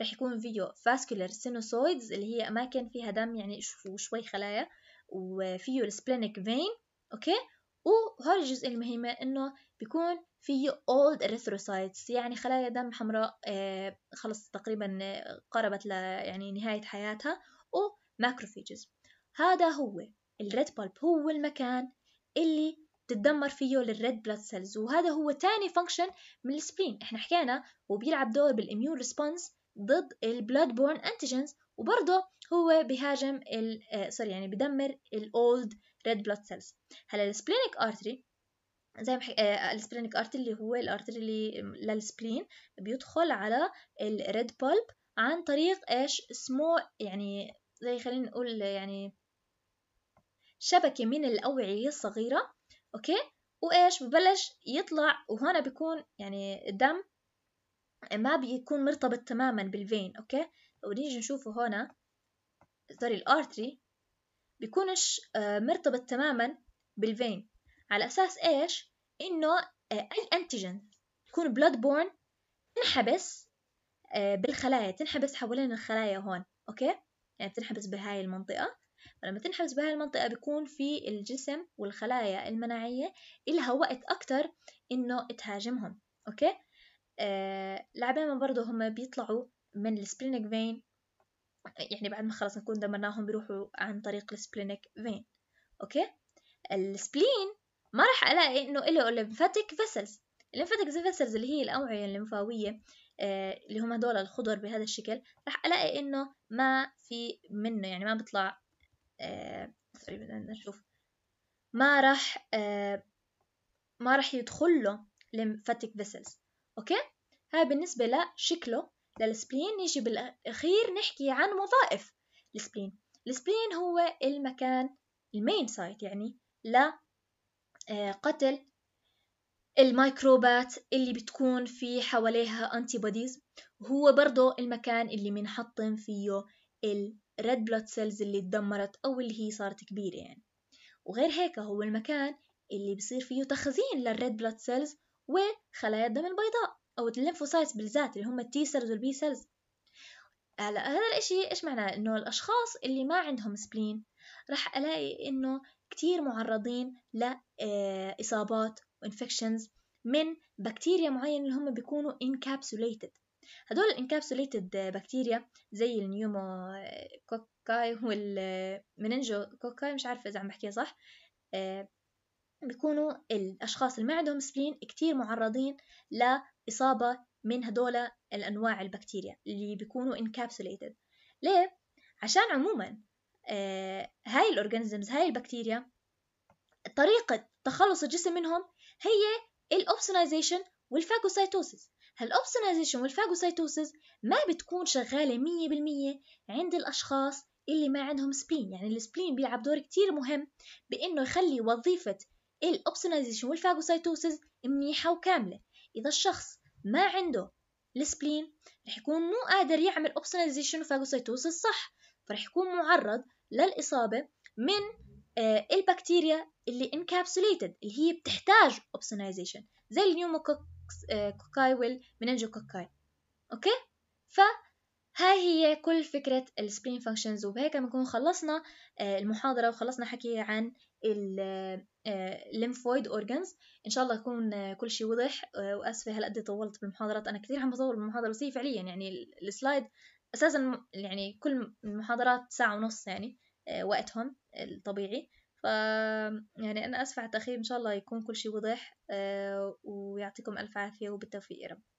رح يكون فيه فاسكولار سينوسويدز اللي هي أماكن فيها دم يعني شوي خلايا وفيه السبلينك فين أوكي؟ وهذا الجزء المهمة إنه بيكون فيه old erythrocytes يعني خلايا دم حمراء آه، خلص تقريبا آه، قربت يعني نهاية حياتها وماكروفيجز هذا هو الريد بالب هو المكان اللي تتدمر فيه للريد بلاد سيلز وهذا هو تاني فانكشن من السبلين احنا حكينا هو بيلعب دور بالاميون ريسبونس ضد البلاد بورن انتيجنز وبرضه هو بيهاجم سوري آه، يعني بدمر الاولد red blood cells هلا السبلينيك ارتري زي ما آه, آه، السبلينيك ارتري اللي هو الارتري اللي للسبلين بيدخل على الريد بولب عن طريق ايش اسمه يعني زي خلينا نقول يعني شبكة من الأوعية الصغيرة أوكي وإيش ببلش يطلع وهنا بيكون يعني الدم ما بيكون مرتبط تماما بالفين أوكي ونيجي نشوفه هنا سوري الارتري بيكونش آه، مرتبط تماما بالفين على أساس إيش؟ إنه آه، اي انتيجين تكون بلاد بورن تنحبس آه، بالخلايا تنحبس حوالين الخلايا هون أوكي؟ يعني بتنحبس بهاي المنطقة فلما تنحبس بهاي المنطقة بيكون في الجسم والخلايا المناعية إلها وقت أكتر إنه تهاجمهم أوكي؟ آه لعبين برضه هم بيطلعوا من السبرينج فين يعني بعد ما خلص نكون دمرناهم بيروحوا عن طريق السبلينك فين اوكي السبلين ما راح الاقي انه له لمفاتيك فيسلز الليمفاتيك فيسلز اللي هي الاوعيه الليمفاويه آه، اللي هم هدول الخضر بهذا الشكل راح الاقي انه ما في منه يعني ما بيطلع آه سوري بدنا نشوف ما راح آه ما راح يدخل له لمفاتيك فيسلز اوكي هاي بالنسبه لشكله للسبلين نيجي بالأخير نحكي عن وظائف السبلين السبلين هو المكان المين سايت يعني لقتل آه، الميكروبات اللي بتكون في حواليها انتي بوديز وهو برضه المكان اللي بنحطم فيه الريد بلود سيلز اللي تدمرت او اللي هي صارت كبيره يعني وغير هيك هو المكان اللي بصير فيه تخزين للريد بلود سيلز وخلايا الدم البيضاء أو الليمفوسايتس بالذات اللي هم التي سيلز والبي سيلز هلا هذا الاشي ايش معناه انه الاشخاص اللي ما عندهم سبلين راح الاقي انه كتير معرضين لاصابات آه، وانفكشنز من بكتيريا معينه اللي هم بيكونوا انكابسوليتد هدول الانكابسوليتد بكتيريا زي النيومو آه، كوكاي والمننجو آه، كوكاي مش عارفه اذا عم بحكيها صح بيكونوا الاشخاص اللي ما عندهم سبلين كتير معرضين ل إصابة من هدول الأنواع البكتيريا اللي بيكونوا encapsulated ليه؟ عشان عموما آه، هاي الأورجانيزمز هاي البكتيريا طريقة تخلص الجسم منهم هي الأوبسونيزيشن والفاجوسايتوسيس هالأوبسونيزيشن والفاجوسايتوسيس ما بتكون شغالة مية بالمية عند الأشخاص اللي ما عندهم سبلين يعني السبلين بيلعب دور كتير مهم بإنه يخلي وظيفة الأوبسونيزيشن والفاجوسايتوسيس منيحة وكاملة إذا الشخص ما عنده السبلين رح يكون مو قادر يعمل اوبسنايزيشن وفاجوسيتوسيس صح فرح يكون معرض للإصابة من آه، البكتيريا اللي انكابسوليتد اللي هي بتحتاج اوبسنايزيشن زي النيوموكوكاي آه كوكاي اوكي فهاي هي كل فكرة السبلين فانكشنز وبهيك بنكون خلصنا آه، المحاضرة وخلصنا حكي عن آه، lymphoid organs ان شاء الله يكون آه، كل شيء وضح آه، واسفه هالقد طولت بالمحاضرات انا كثير عم بطول بالمحاضره بس هي فعليا يعني السلايد اساسا يعني كل المحاضرات ساعه ونص يعني وقتهم الطبيعي ف يعني انا اسفه على التاخير ان شاء الله يكون كل شيء وضح ويعطيكم الف عافيه وبالتوفيق يا رب